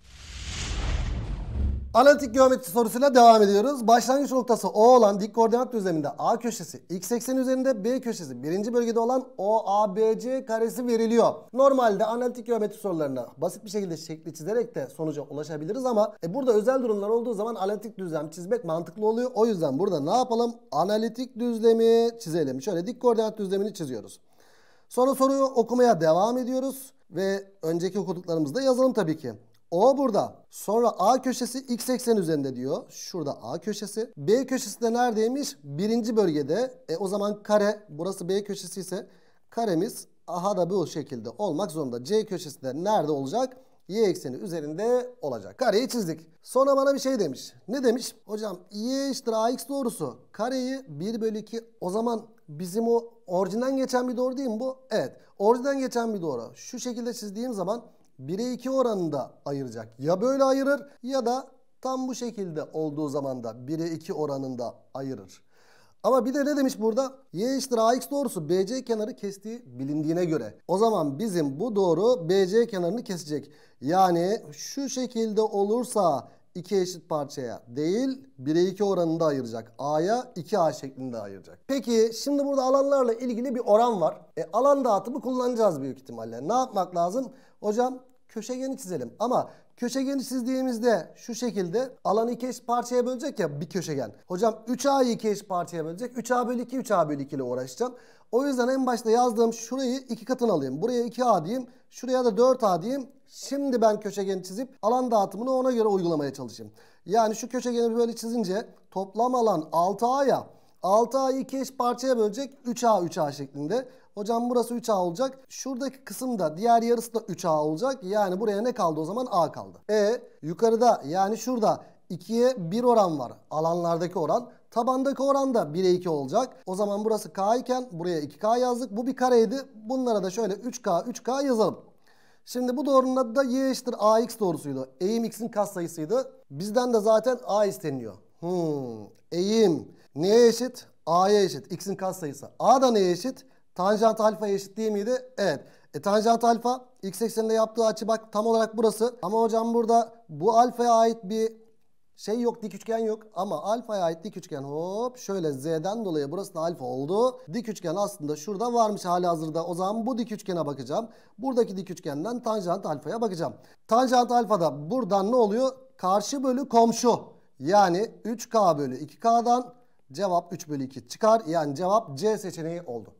Analitik geometri sorusuyla devam ediyoruz. Başlangıç noktası O olan dik koordinat düzleminde A köşesi x ekseni üzerinde B köşesi birinci bölgede olan OABC karesi veriliyor. Normalde analitik geometri sorularına basit bir şekilde şekli çizerek de sonuca ulaşabiliriz ama e, burada özel durumlar olduğu zaman analitik düzlem çizmek mantıklı oluyor. O yüzden burada ne yapalım? Analitik düzlemi çizelim. Şöyle dik koordinat düzlemini çiziyoruz. Sonra soruyu okumaya devam ediyoruz ve önceki okuduklarımızı da yazalım tabii ki. O burada. Sonra A köşesi x eksen üzerinde diyor. Şurada A köşesi. B köşesi de neredeymiş? Birinci bölgede. E o zaman kare. Burası B köşesi ise karemiz aha da bu şekilde olmak zorunda. C köşesi de nerede olacak? y ekseni üzerinde olacak. Kareyi çizdik. Sonra bana bir şey demiş. Ne demiş? Hocam y eşittir ax doğrusu. Kareyi 1 bölü 2 o zaman bizim o orijinden geçen bir doğru değil mi bu? Evet. Orijinden geçen bir doğru. Şu şekilde çizdiğim zaman 1'e 2 oranında ayıracak. Ya böyle ayırır ya da tam bu şekilde olduğu zaman da 1'e 2 oranında ayırır. Ama bir de ne demiş burada? Y eşittir AX doğrusu BC kenarı kestiği bilindiğine göre. O zaman bizim bu doğru BC kenarını kesecek. Yani şu şekilde olursa iki eşit parçaya değil 1'e 2 oranında ayıracak. A'ya 2A şeklinde ayıracak. Peki şimdi burada alanlarla ilgili bir oran var. E, alan dağıtımı kullanacağız büyük ihtimalle. Ne yapmak lazım? Hocam köşegeni çizelim. Ama köşegeni çizdiğimizde şu şekilde alanı iki eşit parçaya bölecek ya bir köşegen. Hocam 3A'yı iki eşit parçaya bölecek. 3A bölü 2, 3A bölü 2 ile uğraşacağım. O yüzden en başta yazdığım şurayı iki katına alayım. Buraya 2A diyeyim. Şuraya da 4A diyeyim. Şimdi ben köşegeni çizip alan dağıtımını ona göre uygulamaya çalışayım. Yani şu köşegeni böyle çizince toplam alan 6A ya. 6A'yı 2 eş parçaya bölecek 3A 3A şeklinde. Hocam burası 3A olacak. Şuradaki kısım da diğer yarısı da 3A olacak. Yani buraya ne kaldı o zaman? A kaldı. E yukarıda yani şurada 2'ye 1 oran var. Alanlardaki oran. Tabandaki oran da 1'e 2 olacak. O zaman burası K iken buraya 2K yazdık. Bu bir kareydi. Bunlara da şöyle 3K 3K yazalım. Şimdi bu doğrunun adı da y eşittir ax doğrusuydu. Eğim x'in katsayısıydı. Bizden de zaten a isteniyor. Hmm, eğim neye eşit? a'ya eşit. x'in katsayısı. a da neye eşit? Tanjant alfa eşit değil miydi? Evet. E tanjant alfa x ekseninde yaptığı açı bak tam olarak burası. Ama hocam burada bu alfaya ait bir şey yok dik üçgen yok ama alfaya ait dik üçgen hop şöyle z'den dolayı burası da alfa oldu. Dik üçgen aslında şurada varmış hali hazırda. O zaman bu dik üçgene bakacağım. Buradaki dik üçgenden tanjant alfaya bakacağım. Tanjant alfada buradan ne oluyor? Karşı bölü komşu. Yani 3k bölü 2k'dan cevap 3 bölü 2 çıkar. Yani cevap C seçeneği oldu.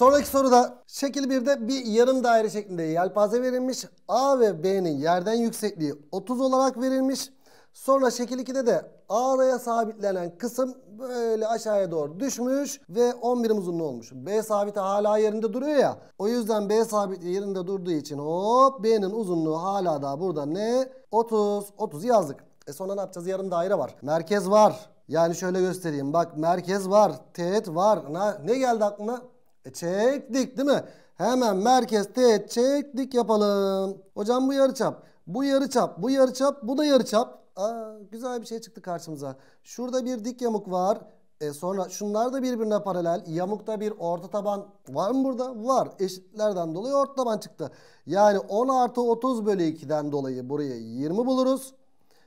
Sonraki soruda şekil 1'de bir yarım daire şeklinde yelpaze verilmiş. A ve B'nin yerden yüksekliği 30 olarak verilmiş. Sonra şekil 2'de de A'ya sabitlenen kısım böyle aşağıya doğru düşmüş ve 11 uzunluğu olmuş. B sabiti hala yerinde duruyor ya. O yüzden B sabiti yerinde durduğu için hop B'nin uzunluğu hala daha burada ne? 30. 30 yazdık. E sonra ne yapacağız? Yarım daire var. Merkez var. Yani şöyle göstereyim. Bak merkez var. Teğet var. ne geldi aklına? E çektik değil mi? Hemen merkezde teğet çektik yapalım. Hocam bu yarıçap, bu yarıçap, bu yarıçap, bu da yarıçap. Aa, güzel bir şey çıktı karşımıza. Şurada bir dik yamuk var. E sonra şunlar da birbirine paralel. Yamukta bir orta taban var mı burada? Var. Eşitlerden dolayı orta taban çıktı. Yani 10 artı 30 bölü 2'den dolayı buraya 20 buluruz.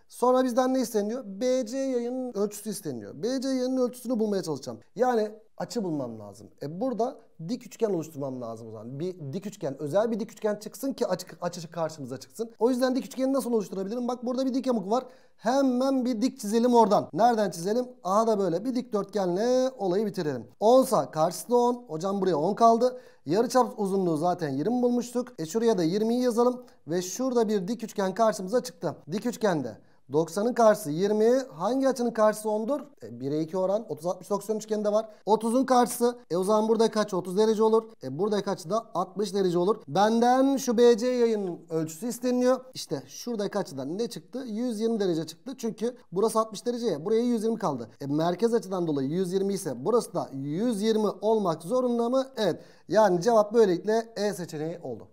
Sonra bizden ne isteniyor? BC yayının ölçüsü isteniyor. BC yayının ölçüsünü bulmaya çalışacağım. Yani açı bulmam lazım. E burada dik üçgen oluşturmam lazım o zaman. Bir dik üçgen, özel bir dik üçgen çıksın ki açı, açı karşımıza çıksın. O yüzden dik üçgeni nasıl oluşturabilirim? Bak burada bir dik yamuk var. Hemen bir dik çizelim oradan. Nereden çizelim? Aha da böyle bir dik dörtgenle olayı bitirelim. 10 sa karşısında 10. Hocam buraya 10 kaldı. Yarıçap uzunluğu zaten 20 bulmuştuk. E şuraya da 20'yi yazalım ve şurada bir dik üçgen karşımıza çıktı. Dik üçgende 90'ın karşısı 20. Hangi açının karşısı 10'dur? E, 1'e 2 oran. 30 60 90 üçgeninde var. 30'un karşısı. E o zaman buradaki açı 30 derece olur. E buradaki açı da 60 derece olur. Benden şu BC yayının ölçüsü isteniyor. İşte kaç da? ne çıktı? 120 derece çıktı. Çünkü burası 60 derece ya. Buraya 120 kaldı. E merkez açıdan dolayı 120 ise burası da 120 olmak zorunda mı? Evet. Yani cevap böylelikle E seçeneği oldu.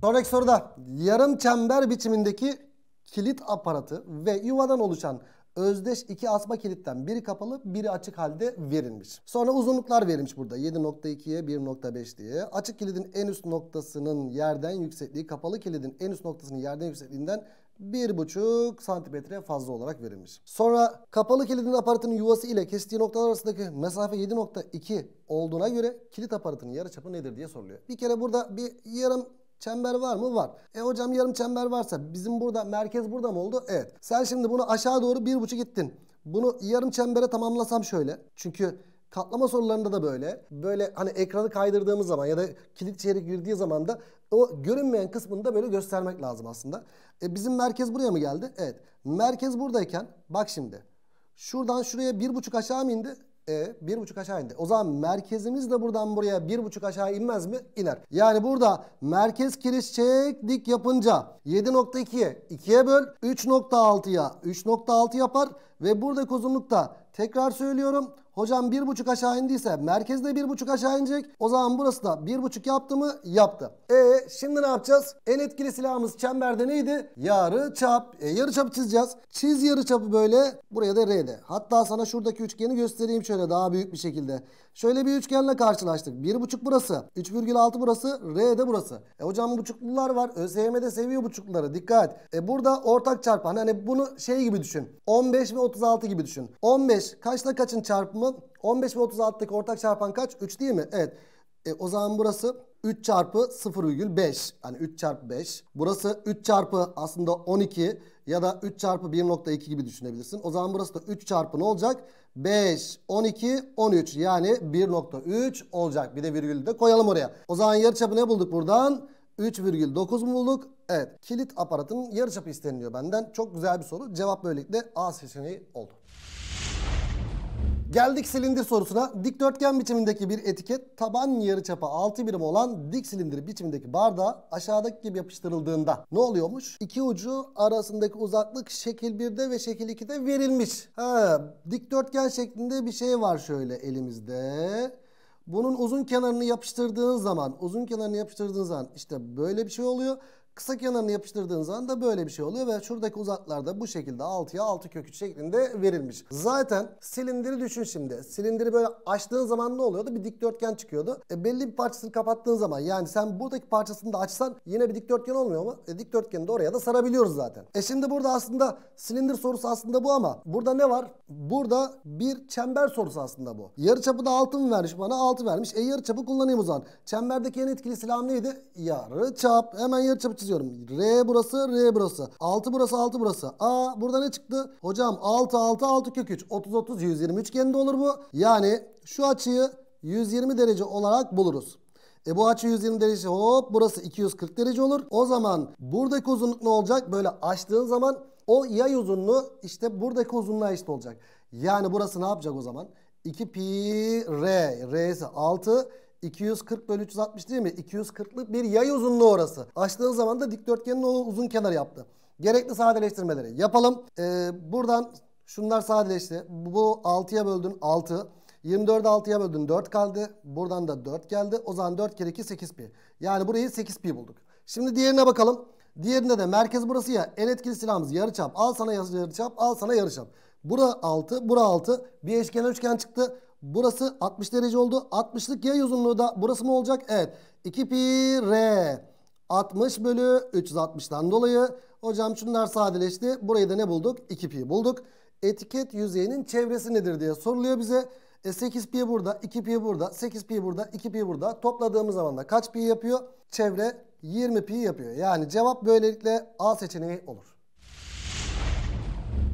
Sonraki soruda yarım çember biçimindeki kilit aparatı ve yuvadan oluşan özdeş iki asma kilitten biri kapalı biri açık halde verilmiş. Sonra uzunluklar verilmiş burada 7.2'ye 1.5 diye. Açık kilidin en üst noktasının yerden yüksekliği kapalı kilidin en üst noktasının yerden yüksekliğinden 1,5 santimetre fazla olarak verilmiş. Sonra kapalı kilidin aparatının yuvası ile kestiği noktalar arasındaki mesafe 7.2 olduğuna göre kilit aparatının yarıçapı nedir diye soruluyor. Bir kere burada bir yarım Çember var mı? Var. E hocam yarım çember varsa bizim burada merkez burada mı oldu? Evet. Sen şimdi bunu aşağı doğru bir buçuk gittin. Bunu yarım çembere tamamlasam şöyle. Çünkü katlama sorularında da böyle. Böyle hani ekranı kaydırdığımız zaman ya da kilit içeri girdiği zaman da o görünmeyen kısmını da böyle göstermek lazım aslında. E bizim merkez buraya mı geldi? Evet. Merkez buradayken bak şimdi. Şuradan şuraya bir buçuk aşağı mı indi? E bir buçuk aşağı indi. O zaman merkezimiz de buradan buraya bir buçuk aşağı inmez mi? İner. Yani burada merkez kiriş çek dik yapınca 7.2'ye 2'ye böl 3.6'ya 3.6 yapar. Ve buradaki uzunlukta tekrar söylüyorum. Hocam 1,5 aşağı indiyse merkezde 1,5 aşağı inecek. O zaman burası da 1,5 yaptı mı? Yaptı. E şimdi ne yapacağız? En etkili silahımız çemberde neydi? Yarı çap. E, yarı çapı çizeceğiz. Çiz yarı çapı böyle. Buraya da R'de. Hatta sana şuradaki üçgeni göstereyim şöyle daha büyük bir şekilde. Şöyle bir üçgenle karşılaştık. 1,5 burası. 3,6 burası. R de burası. E hocam buçuklular var. ÖSYM de seviyor buçukluları. Dikkat. E burada ortak çarpan. Hani bunu şey gibi düşün. 15 ve 30 36 gibi düşün. 15 kaçla kaçın çarpımı? 15 ve 36'daki ortak çarpan kaç? 3 değil mi? Evet. E, o zaman burası 3 çarpı 0,5. Yani 3 çarpı 5. Burası 3 çarpı aslında 12 ya da 3 çarpı 1.2 gibi düşünebilirsin. O zaman burası da 3 çarpı ne olacak? 5, 12, 13 yani 1.3 olacak. Bir de virgülü de koyalım oraya. O zaman yarıçapı ne bulduk buradan? 3,9 mu bulduk? Evet. Kilit aparatının yarıçapı isteniliyor benden. Çok güzel bir soru. Cevap böylelikle A seçeneği oldu. Geldik silindir sorusuna. Dikdörtgen biçimindeki bir etiket taban yarıçapı 6 birim olan dik silindir biçimindeki bardağa aşağıdaki gibi yapıştırıldığında ne oluyormuş? İki ucu arasındaki uzaklık şekil 1'de ve şekil 2'de verilmiş. Ha, dikdörtgen şeklinde bir şey var şöyle elimizde. Bunun uzun kenarını yapıştırdığın zaman, uzun kenarını yapıştırdığın zaman işte böyle bir şey oluyor. Kısa kenarını yapıştırdığınız zaman da böyle bir şey oluyor ve şuradaki uzaklarda bu şekilde 6'ya 6 kök 3 şeklinde verilmiş. Zaten silindiri düşün şimdi. Silindiri böyle açtığın zaman ne oluyordu? Bir dikdörtgen çıkıyordu. E belli bir parçasını kapattığın zaman yani sen buradaki parçasını da açsan yine bir dikdörtgen olmuyor mu? E dikdörtgeni de oraya da sarabiliyoruz zaten. E şimdi burada aslında silindir sorusu aslında bu ama burada ne var? Burada bir çember sorusu aslında bu. Yarı çapı da 6 mı vermiş bana? 6 vermiş. E yarı çapı kullanayım o zaman. Çemberdeki en etkili silah neydi? Yarı çap. Hemen yarı çapı çiziyorum. R burası, R burası. 6 burası, 6 burası. A burada ne çıktı? Hocam 6, 6, 6 kök 3. 30, 30, 120 üçgeninde olur bu. Yani şu açıyı 120 derece olarak buluruz. E bu açı 120 derece hop burası 240 derece olur. O zaman buradaki uzunluk ne olacak? Böyle açtığın zaman o yay uzunluğu işte buradaki uzunluğa eşit olacak. Yani burası ne yapacak o zaman? 2 pi r, r'si 6, 240 bölü 360 değil mi? 240'lık bir yay uzunluğu orası. Açtığın zaman da dikdörtgenin o uzun kenarı yaptı. Gerekli sadeleştirmeleri yapalım. Ee, buradan şunlar sadeleşti. Bu 6'ya böldün 6. 24'ü 6'ya böldün 4 kaldı. Buradan da 4 geldi. O zaman 4 kere 2 8 pi. Yani burayı 8 pi bulduk. Şimdi diğerine bakalım. Diğerinde de merkez burası ya. En etkili silahımız yarıçap. Al sana yarıçap, al sana yarıçap. Bura 6, bura 6. Bir eşkenar üçgen çıktı. Burası 60 derece oldu. 60'lık y uzunluğu da burası mı olacak? Evet. 2 pi r 60 bölü 360'dan dolayı. Hocam şunlar sadeleşti. Burayı da ne bulduk? 2 pi bulduk. Etiket yüzeyinin çevresi nedir diye soruluyor bize. E 8 pi burada, 2 pi burada, 8 pi burada, 2 pi burada. Topladığımız zaman da kaç pi yapıyor? Çevre 20 pi yapıyor. Yani cevap böylelikle A seçeneği olur.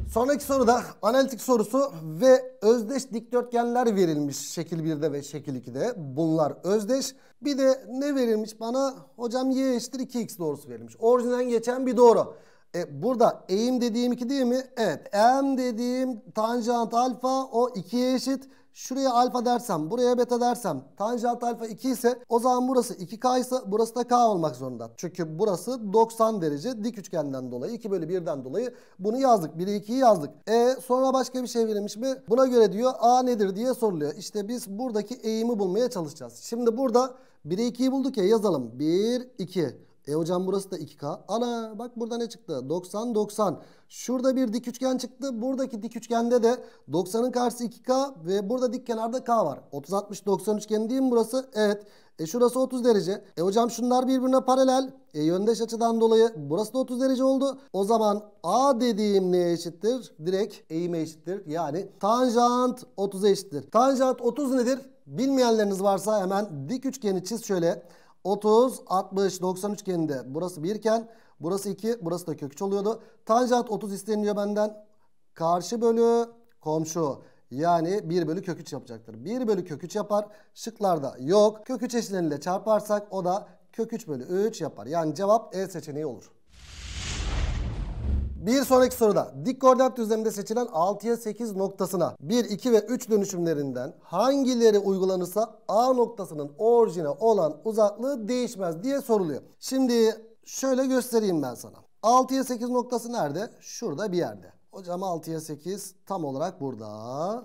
Sonraki soruda analitik sorusu ve özdeş dikdörtgenler verilmiş şekil 1'de ve şekil 2'de. Bunlar özdeş. Bir de ne verilmiş bana? Hocam y eşittir 2x doğrusu verilmiş. Orijinden geçen bir doğru. E, burada eğim dediğim 2 değil mi? Evet. M dediğim tanjant alfa o 2'ye eşit. Şuraya alfa dersem, buraya beta dersem, tanjant alfa 2 ise o zaman burası 2K ise burası da K olmak zorunda. Çünkü burası 90 derece dik üçgenden dolayı 2 bölü 1'den dolayı bunu yazdık. 1'i 2'yi yazdık. E sonra başka bir şey verilmiş mi? Buna göre diyor A nedir diye soruluyor. İşte biz buradaki eğimi bulmaya çalışacağız. Şimdi burada 1'i 2'yi bulduk ya yazalım. 1, 2. E hocam burası da 2K. Ana bak burada ne çıktı? 90, 90. Şurada bir dik üçgen çıktı. Buradaki dik üçgende de 90'ın karşısı 2K ve burada dik kenarda K var. 30, 60, 90 üçgeni değil mi burası? Evet. E şurası 30 derece. E hocam şunlar birbirine paralel. E yöndeş açıdan dolayı burası da 30 derece oldu. O zaman A dediğim neye eşittir? Direkt eğime eşittir. Yani tanjant 30'a eşittir. Tanjant 30 nedir? Bilmeyenleriniz varsa hemen dik üçgeni çiz şöyle. 30, 60, 90 üçgeninde burası 1 iken burası 2, burası da kök 3 oluyordu. Tanjant 30 isteniliyor benden. Karşı bölü komşu. Yani 1 bölü kök 3 yapacaktır. 1 bölü kök 3 yapar. Şıklarda yok. Kök 3 eşleniyle çarparsak o da kök 3 bölü 3 yapar. Yani cevap E seçeneği olur. Bir sonraki soruda dik koordinat düzleminde seçilen 6'ya 8 noktasına 1, 2 ve 3 dönüşümlerinden hangileri uygulanırsa A noktasının orijine olan uzaklığı değişmez diye soruluyor. Şimdi şöyle göstereyim ben sana. 6'ya 8 noktası nerede? Şurada bir yerde. Hocam 6'ya 8 tam olarak burada.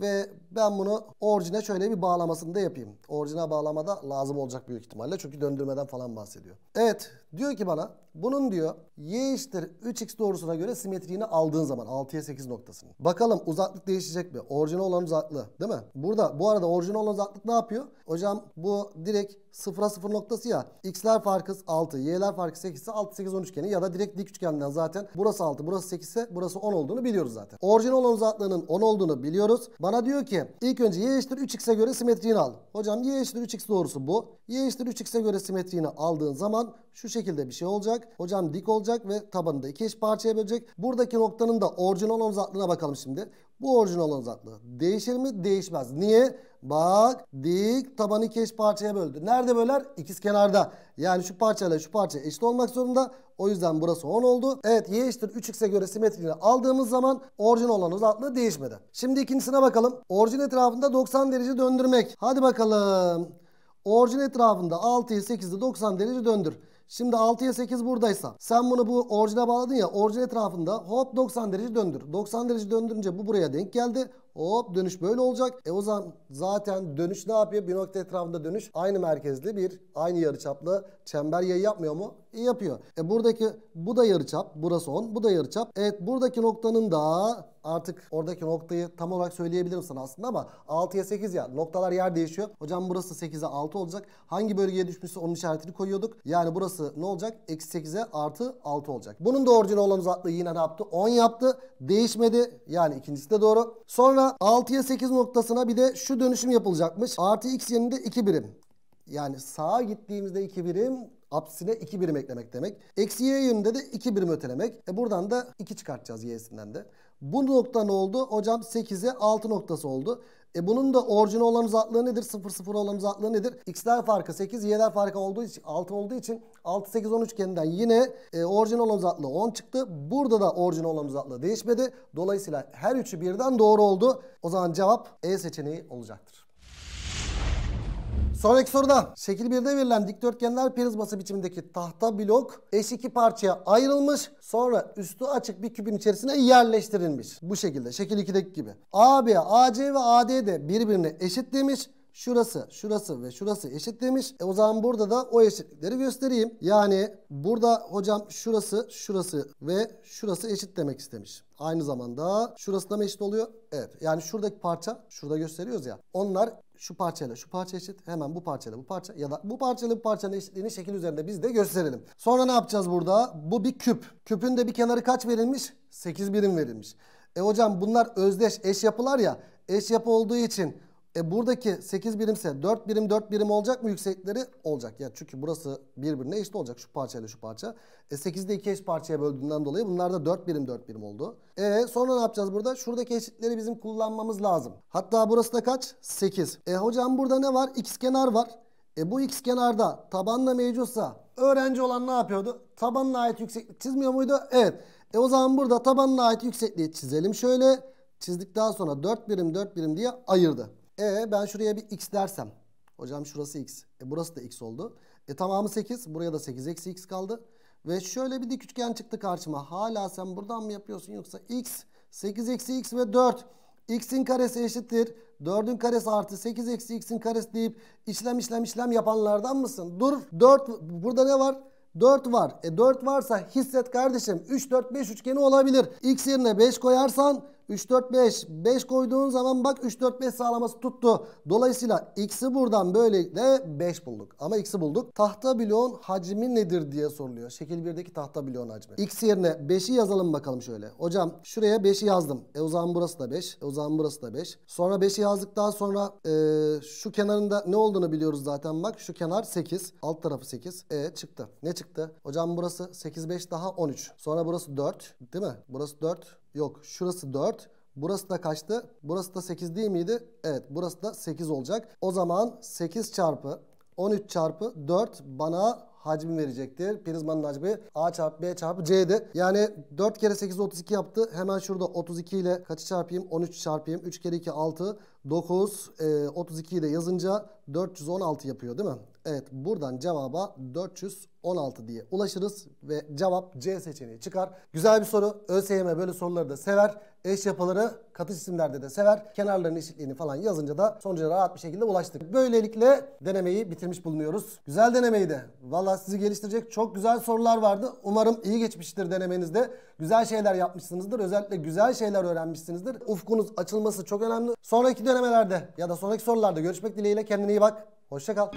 Ve ben bunu orijine şöyle bir bağlamasını da yapayım. Orijine bağlamada lazım olacak büyük ihtimalle. Çünkü döndürmeden falan bahsediyor. Evet diyor ki bana bunun diyor y eşittir 3x doğrusuna göre simetriğini aldığın zaman 6'ya 8 noktasını. Bakalım uzaklık değişecek mi? Orijine olan uzaklığı değil mi? Burada bu arada orijine olan uzaklık ne yapıyor? Hocam bu direkt sıfıra 0 noktası ya. X'ler farkı 6, Y'ler farkı 8 ise 6, 8, 10 üçgeni ya da direkt dik üçgenden zaten burası 6, burası 8 ise burası 10 olduğunu biliyoruz zaten. Orijine olan uzaklığının 10 olduğunu biliyoruz. Bana diyor ki ilk önce y eşittir 3x'e göre simetriğini al. Hocam y eşittir 3x doğrusu bu. y eşittir 3x'e göre simetriğini aldığın zaman şu şekilde bir şey olacak. Hocam dik olacak ve tabanını da iki eş parçaya bölecek. Buradaki noktanın da orijinal olan uzaklığına bakalım şimdi. Bu orijinal olan uzaklığı değişir mi? Değişmez. Niye? Bak dik tabanı iki eş parçaya böldü. Nerede böler? İkiz kenarda. Yani şu parçayla şu parça eşit olmak zorunda. O yüzden burası 10 oldu. Evet y eşittir 3x'e göre simetriğini aldığımız zaman orijin olan uzaklığı değişmedi. Şimdi ikincisine bakalım. Orijin etrafında 90 derece döndürmek. Hadi bakalım. Orijin etrafında 6'yı 8'i 90 derece döndür. Şimdi 6'ya 8 buradaysa sen bunu bu orijine bağladın ya orijin etrafında hop 90 derece döndür. 90 derece döndürünce bu buraya denk geldi. Hop dönüş böyle olacak. E o zaman zaten dönüş ne yapıyor? Bir nokta etrafında dönüş aynı merkezli bir aynı yarıçaplı çember yayı yapmıyor mu? E, yapıyor. E buradaki bu da yarıçap. Burası 10. Bu da yarıçap. Evet buradaki noktanın da artık oradaki noktayı tam olarak söyleyebilirim sana aslında ama 6'ya 8 ya noktalar yer değişiyor. Hocam burası 8'e 6 olacak. Hangi bölgeye düşmüşse onun işaretini koyuyorduk. Yani burası ne olacak? Eksi 8'e artı 6 olacak. Bunun da orijinal olan uzaklığı yine ne yaptı? 10 yaptı. Değişmedi. Yani ikincisi de doğru. Sonra Burada 6'ya 8 noktasına bir de şu dönüşüm yapılacakmış. Artı x yerinde 2 birim. Yani sağa gittiğimizde 2 birim, apsisine 2 birim eklemek demek. Eksi y yönünde de 2 birim ötelemek. E buradan da 2 çıkartacağız y'sinden de. Bu nokta ne oldu? Hocam 8'e 6 noktası oldu. E bunun da orijinal olan uzaklığı nedir? 0 0 olan uzaklığı nedir? X'ler farkı 8, Y'ler farkı olduğu için 6 olduğu için 6 8 13 üçgeninden yine e, orijinal olan uzaklığı 10 çıktı. Burada da orijinal olan uzaklığı değişmedi. Dolayısıyla her üçü birden doğru oldu. O zaman cevap E seçeneği olacaktır. Sonraki sorudan. Şekil 1'de verilen dikdörtgenler prizması biçimindeki tahta blok eş iki parçaya ayrılmış. Sonra üstü açık bir küpün içerisine yerleştirilmiş. Bu şekilde. Şekil 2'deki gibi. AB, AC ve AD de birbirine eşit demiş şurası, şurası ve şurası eşit demiş. E o zaman burada da o eşitlikleri göstereyim. Yani burada hocam şurası, şurası ve şurası eşit demek istemiş. Aynı zamanda şurası da mı eşit oluyor? Evet. Yani şuradaki parça, şurada gösteriyoruz ya. Onlar şu parçayla şu parça eşit. Hemen bu parçayla bu parça ya da bu parçayla bu parçanın eşitliğini şekil üzerinde biz de gösterelim. Sonra ne yapacağız burada? Bu bir küp. Küpün de bir kenarı kaç verilmiş? 8 birim verilmiş. E hocam bunlar özdeş eş yapılar ya. Eş yapı olduğu için e buradaki 8 birimse 4 birim 4 birim olacak mı yüksekleri? Olacak. Ya çünkü burası birbirine eşit olacak şu parçayla şu parça. E 8'i de 2 eş parçaya böldüğünden dolayı bunlar da 4 birim 4 birim oldu. E sonra ne yapacağız burada? Şuradaki eşitleri bizim kullanmamız lazım. Hatta burası da kaç? 8. E hocam burada ne var? X kenar var. E bu x kenarda tabanla mevcutsa öğrenci olan ne yapıyordu? Tabanına ait yükseklik çizmiyor muydu? Evet. E o zaman burada tabanına ait yüksekliği çizelim şöyle. Çizdikten sonra 4 birim 4 birim diye ayırdı. E ben şuraya bir x dersem. Hocam şurası x. E burası da x oldu. E tamamı 8. Buraya da 8 eksi x kaldı. Ve şöyle bir dik üçgen çıktı karşıma. Hala sen buradan mı yapıyorsun yoksa x 8 eksi x ve 4 x'in karesi eşittir. 4'ün karesi artı 8 eksi x'in karesi deyip işlem işlem işlem yapanlardan mısın? Dur 4 burada ne var? 4 var. E 4 varsa hisset kardeşim 3 4 5 üçgeni olabilir. X yerine 5 koyarsan 3, 4, 5. 5 koyduğun zaman bak 3, 4, 5 sağlaması tuttu. Dolayısıyla x'i buradan böylelikle 5 bulduk. Ama x'i bulduk. Tahta bloğun hacmi nedir diye soruluyor. Şekil 1'deki tahta bloğun hacmi. X yerine 5'i yazalım bakalım şöyle. Hocam şuraya 5'i yazdım. E o zaman burası da 5. E o zaman burası da 5. Sonra 5'i yazdıktan sonra e, şu kenarında ne olduğunu biliyoruz zaten bak. Şu kenar 8. Alt tarafı 8. E çıktı. Ne çıktı? Hocam burası 8, 5 daha 13. Sonra burası 4 değil mi? Burası 4. Yok şurası 4. Burası da kaçtı? Burası da 8 değil miydi? Evet burası da 8 olacak. O zaman 8 çarpı 13 çarpı 4 bana hacmi verecektir. Prizmanın hacmi A çarpı B çarpı C'di. Yani 4 kere 8 32 yaptı. Hemen şurada 32 ile kaçı çarpayım? 13 çarpayım. 3 kere 2 6. 9. E, 32'yi de yazınca 416 yapıyor değil mi? Evet buradan cevaba 416 diye ulaşırız ve cevap C seçeneği çıkar. Güzel bir soru. ÖSYM böyle soruları da sever. Eş yapıları katı cisimlerde de sever. Kenarların eşitliğini falan yazınca da sonuca rahat bir şekilde ulaştık. Böylelikle denemeyi bitirmiş bulunuyoruz. Güzel denemeydi. Valla sizi geliştirecek çok güzel sorular vardı. Umarım iyi geçmiştir denemenizde. Güzel şeyler yapmışsınızdır. Özellikle güzel şeyler öğrenmişsinizdir. Ufkunuz açılması çok önemli. Sonraki denemelerde ya da sonraki sorularda görüşmek dileğiyle kendine iyi bak. Hoşçakal.